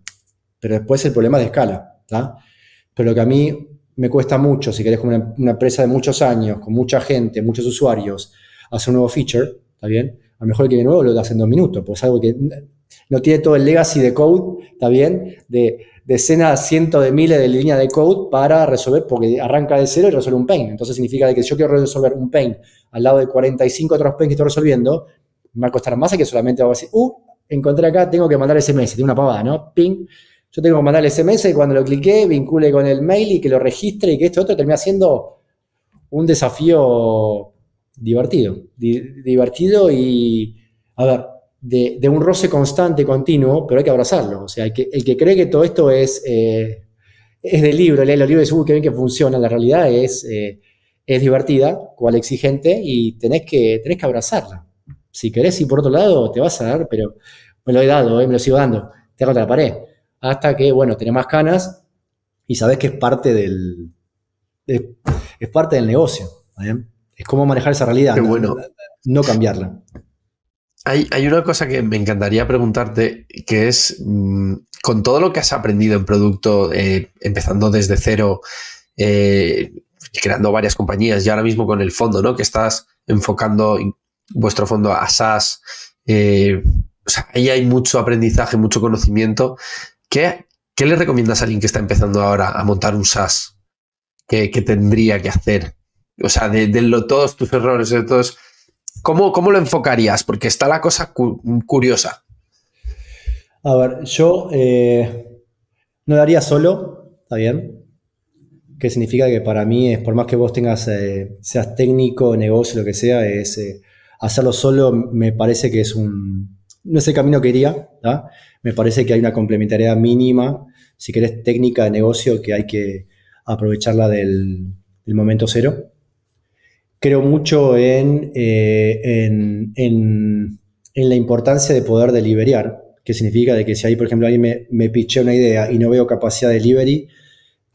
Pero después el problema de escala, Pero lo que a mí me cuesta mucho, si querés, como una, empresa de muchos años, con mucha gente, muchos usuarios, hacer un nuevo feature, ¿está bien? A lo mejor el que viene nuevo lo das en dos minutos, pues algo que no tiene todo el legacy de code, ¿está bien? De decenas, cientos de miles de líneas de code para resolver, porque arranca de cero y resuelve un pain. Entonces significa que si yo quiero resolver un pain al lado de 45 otros pains que estoy resolviendo, me va a costar más que solamente voy a decir, uh, encontré acá, tengo que mandar SMS, tiene una pavada, ¿no? Ping yo tengo que mandar el SMS y cuando lo cliqué, vincule con el mail y que lo registre y que esto otro termina siendo un desafío divertido. divertido y, a ver, de, un roce constante, continuo, pero hay que abrazarlo. O sea, el que, cree que todo esto es, del eh, es libro, lee los libros y dice, que bien que funciona. La realidad es, eh, es divertida, cual exigente, y tenés que, tenés que abrazarla. Si querés y por otro lado, te vas a dar, pero me lo he dado, eh, me lo sigo dando, te hago la pared hasta que, bueno, tenés más canas y sabes que es parte del, es, parte del negocio. Es cómo manejar esa realidad, no, bueno. no, cambiarla. Hay, hay, una cosa que me encantaría preguntarte, que es, mm, con todo lo que has aprendido en producto, eh, empezando desde cero, eh, creando varias compañías y ahora mismo con el fondo, ¿no? Que estás enfocando vuestro fondo a SaaS. Eh, o sea, ahí hay mucho aprendizaje, mucho conocimiento. ¿Qué, ¿Qué le recomiendas a alguien que está empezando ahora a montar un SaaS? ¿Qué, qué tendría que hacer? O sea, de, todos tus errores, de todos. ¿cómo, ¿Cómo lo enfocarías? Porque está la cosa curiosa. A ver, yo eh, no lo haría solo, ¿está bien? Que significa que para mí es, por más que vos tengas, eh, seas técnico, negocio, lo que sea, es eh, hacerlo solo me parece que es un. No es el camino que iría, me parece que hay una complementariedad mínima, si querés, técnica de negocio que hay que aprovecharla del, momento cero. Creo mucho eh, en, en, la importancia de poder deliberar, que significa de que si ahí, por ejemplo, alguien me, me piché una idea y no veo capacidad de delivery,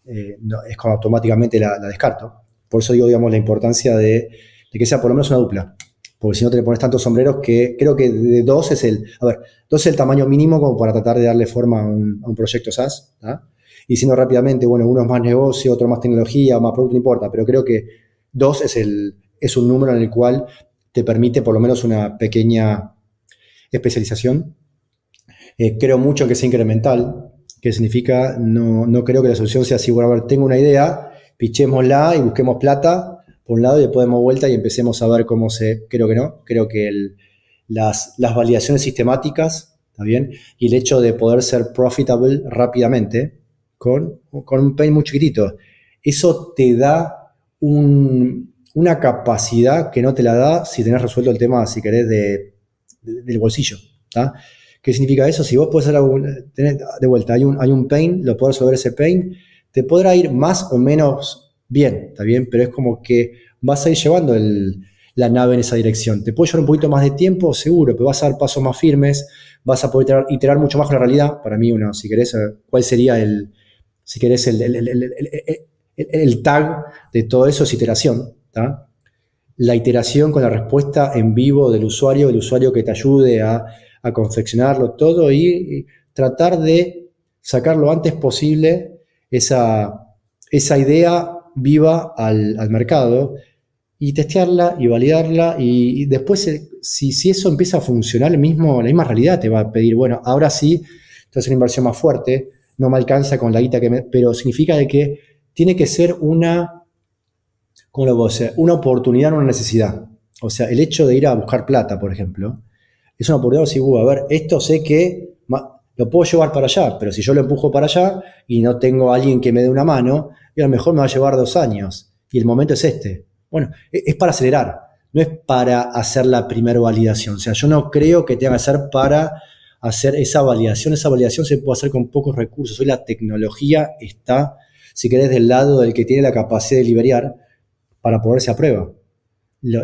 eh, es como automáticamente la, la, descarto. Por eso digo, digamos, la importancia de, de que sea por lo menos una dupla porque si no te le pones tantos sombreros que creo que de dos es el, a ver, es el tamaño mínimo como para tratar de darle forma a un, proyecto SaaS, y Y no rápidamente, bueno, uno es más negocio, otro más tecnología, más producto, no importa, pero creo que dos es, el, es un número en el cual te permite por lo menos una pequeña especialización. Eh, creo mucho que sea incremental, que significa no, no creo que la solución sea así, bueno, a ver, tengo una idea, pichémosla y busquemos plata por un lado y después vuelta y empecemos a ver cómo se, creo que no, creo que las, validaciones sistemáticas, ¿está bien? Y el hecho de poder ser profitable rápidamente con, un pain muy chiquitito, eso te da una capacidad que no te la da si tenés resuelto el tema, si querés, del bolsillo, ¿está? ¿Qué significa eso? Si vos puedes hacer de vuelta, hay un, hay un pain, lo podés resolver ese pain, te podrá ir más o menos bien, está bien, pero es como que vas a ir llevando la nave en esa dirección. Te puede llevar un poquito más de tiempo, seguro, pero vas a dar pasos más firmes, vas a poder iterar, mucho más la realidad. Para mí, uno, si querés, cuál sería el, si querés, el, el, tag de todo eso es iteración. La iteración con la respuesta en vivo del usuario, el usuario que te ayude a, confeccionarlo todo y, tratar de sacar lo antes posible esa, esa idea viva al, mercado y testearla y validarla y, después eh, si, si, eso empieza a funcionar, el mismo, la misma realidad te va a pedir, bueno, ahora sí, entonces una inversión más fuerte, no me alcanza con la guita que me... Pero significa de que tiene que ser una, ¿cómo lo decir? Una oportunidad, una necesidad. O sea, el hecho de ir a buscar plata, por ejemplo, es una oportunidad si uh, a ver, esto sé que lo puedo llevar para allá, pero si yo lo empujo para allá y no tengo a alguien que me dé una mano, a lo mejor me va a llevar dos años. Y el momento es este. Bueno, e-, es para acelerar, no es para hacer la primera validación. O sea, yo no creo que tenga que ser para hacer esa validación. Esa validación se puede hacer con pocos recursos. Hoy la tecnología está, si querés, del lado del que tiene la capacidad de liberar para ponerse a prueba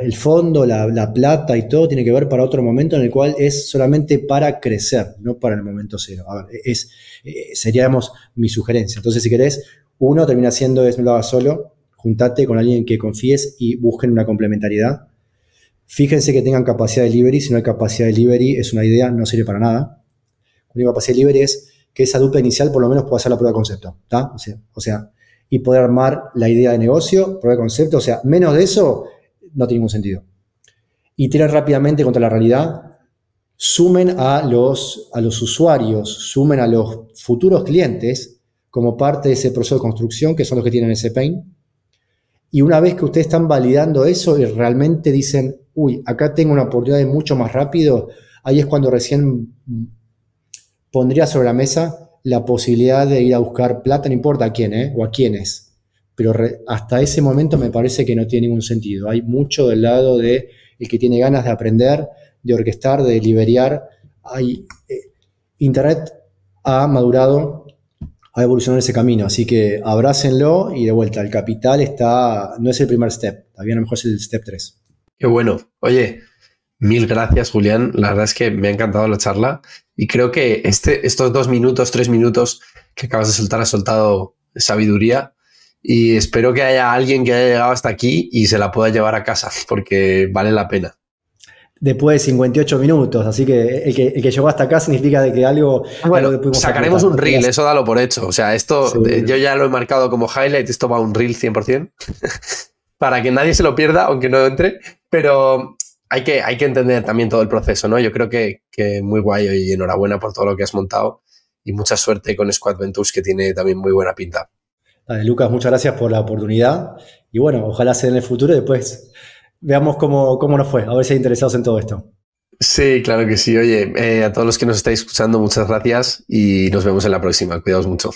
el fondo, la, plata y todo tiene que ver para otro momento en el cual es solamente para crecer, no para el momento cero. A ver, e-, es, eh, mi sugerencia. Entonces, si querés, uno termina siendo es no lo hagas solo, juntate con alguien que confíes y busquen una complementariedad. Fíjense que tengan capacidad de delivery. Si no hay capacidad de delivery, es una idea, no sirve para nada. La capacidad de delivery es que esa dupla inicial por lo menos pueda hacer la prueba de concepto. ¿está? o sea, y poder armar la idea de negocio, prueba de concepto. O sea, menos de eso no tiene ningún sentido. y tiran rápidamente contra la realidad, sumen a los, a los usuarios, sumen a los futuros clientes como parte de ese proceso de construcción, que son los que tienen ese pain. Y una vez que ustedes están validando eso y realmente dicen, uy, acá tengo una oportunidad de mucho más rápido, ahí es cuando recién pondría sobre la mesa la posibilidad de ir a buscar plata, no importa a quién ¿eh? o a quiénes pero hasta ese momento me parece que no tiene ningún sentido. Hay mucho del lado de el que tiene ganas de aprender, de orquestar, de liberar. Hay, eh, Internet ha madurado, ha evolucionado ese camino, así que abrácenlo y de vuelta, el capital está, no es el primer step, todavía a lo mejor es el step 3. Qué bueno. Oye, Mil gracias, Julián. La verdad es que me ha encantado la charla y creo que este, estos dos minutos, tres minutos que acabas de soltar, ha soltado sabiduría y espero que haya alguien que haya llegado hasta aquí y se la pueda llevar a casa, porque vale la pena. Después de 58 minutos, así que el que, llegó hasta acá significa de que algo... Ah, bueno, sacaremos un reel, eso da lo por hecho. O sea, esto eh, yo ya lo he marcado como highlight, esto va a un reel 100%, para que nadie se lo pierda, aunque no entre, pero hay que, hay que entender también todo el proceso, ¿no? Yo creo que, que muy guay y enhorabuena por todo lo que has montado y mucha suerte con Squad Ventures, que tiene también muy buena pinta. Lucas, muchas gracias por la oportunidad. Y bueno, ojalá sea en el futuro y después veamos cómo, cómo nos fue, a ver si hay interesados en todo esto. Sí, claro que sí. Oye, eh, a todos los que nos estáis escuchando, muchas gracias y nos vemos en la próxima. Cuidaos mucho.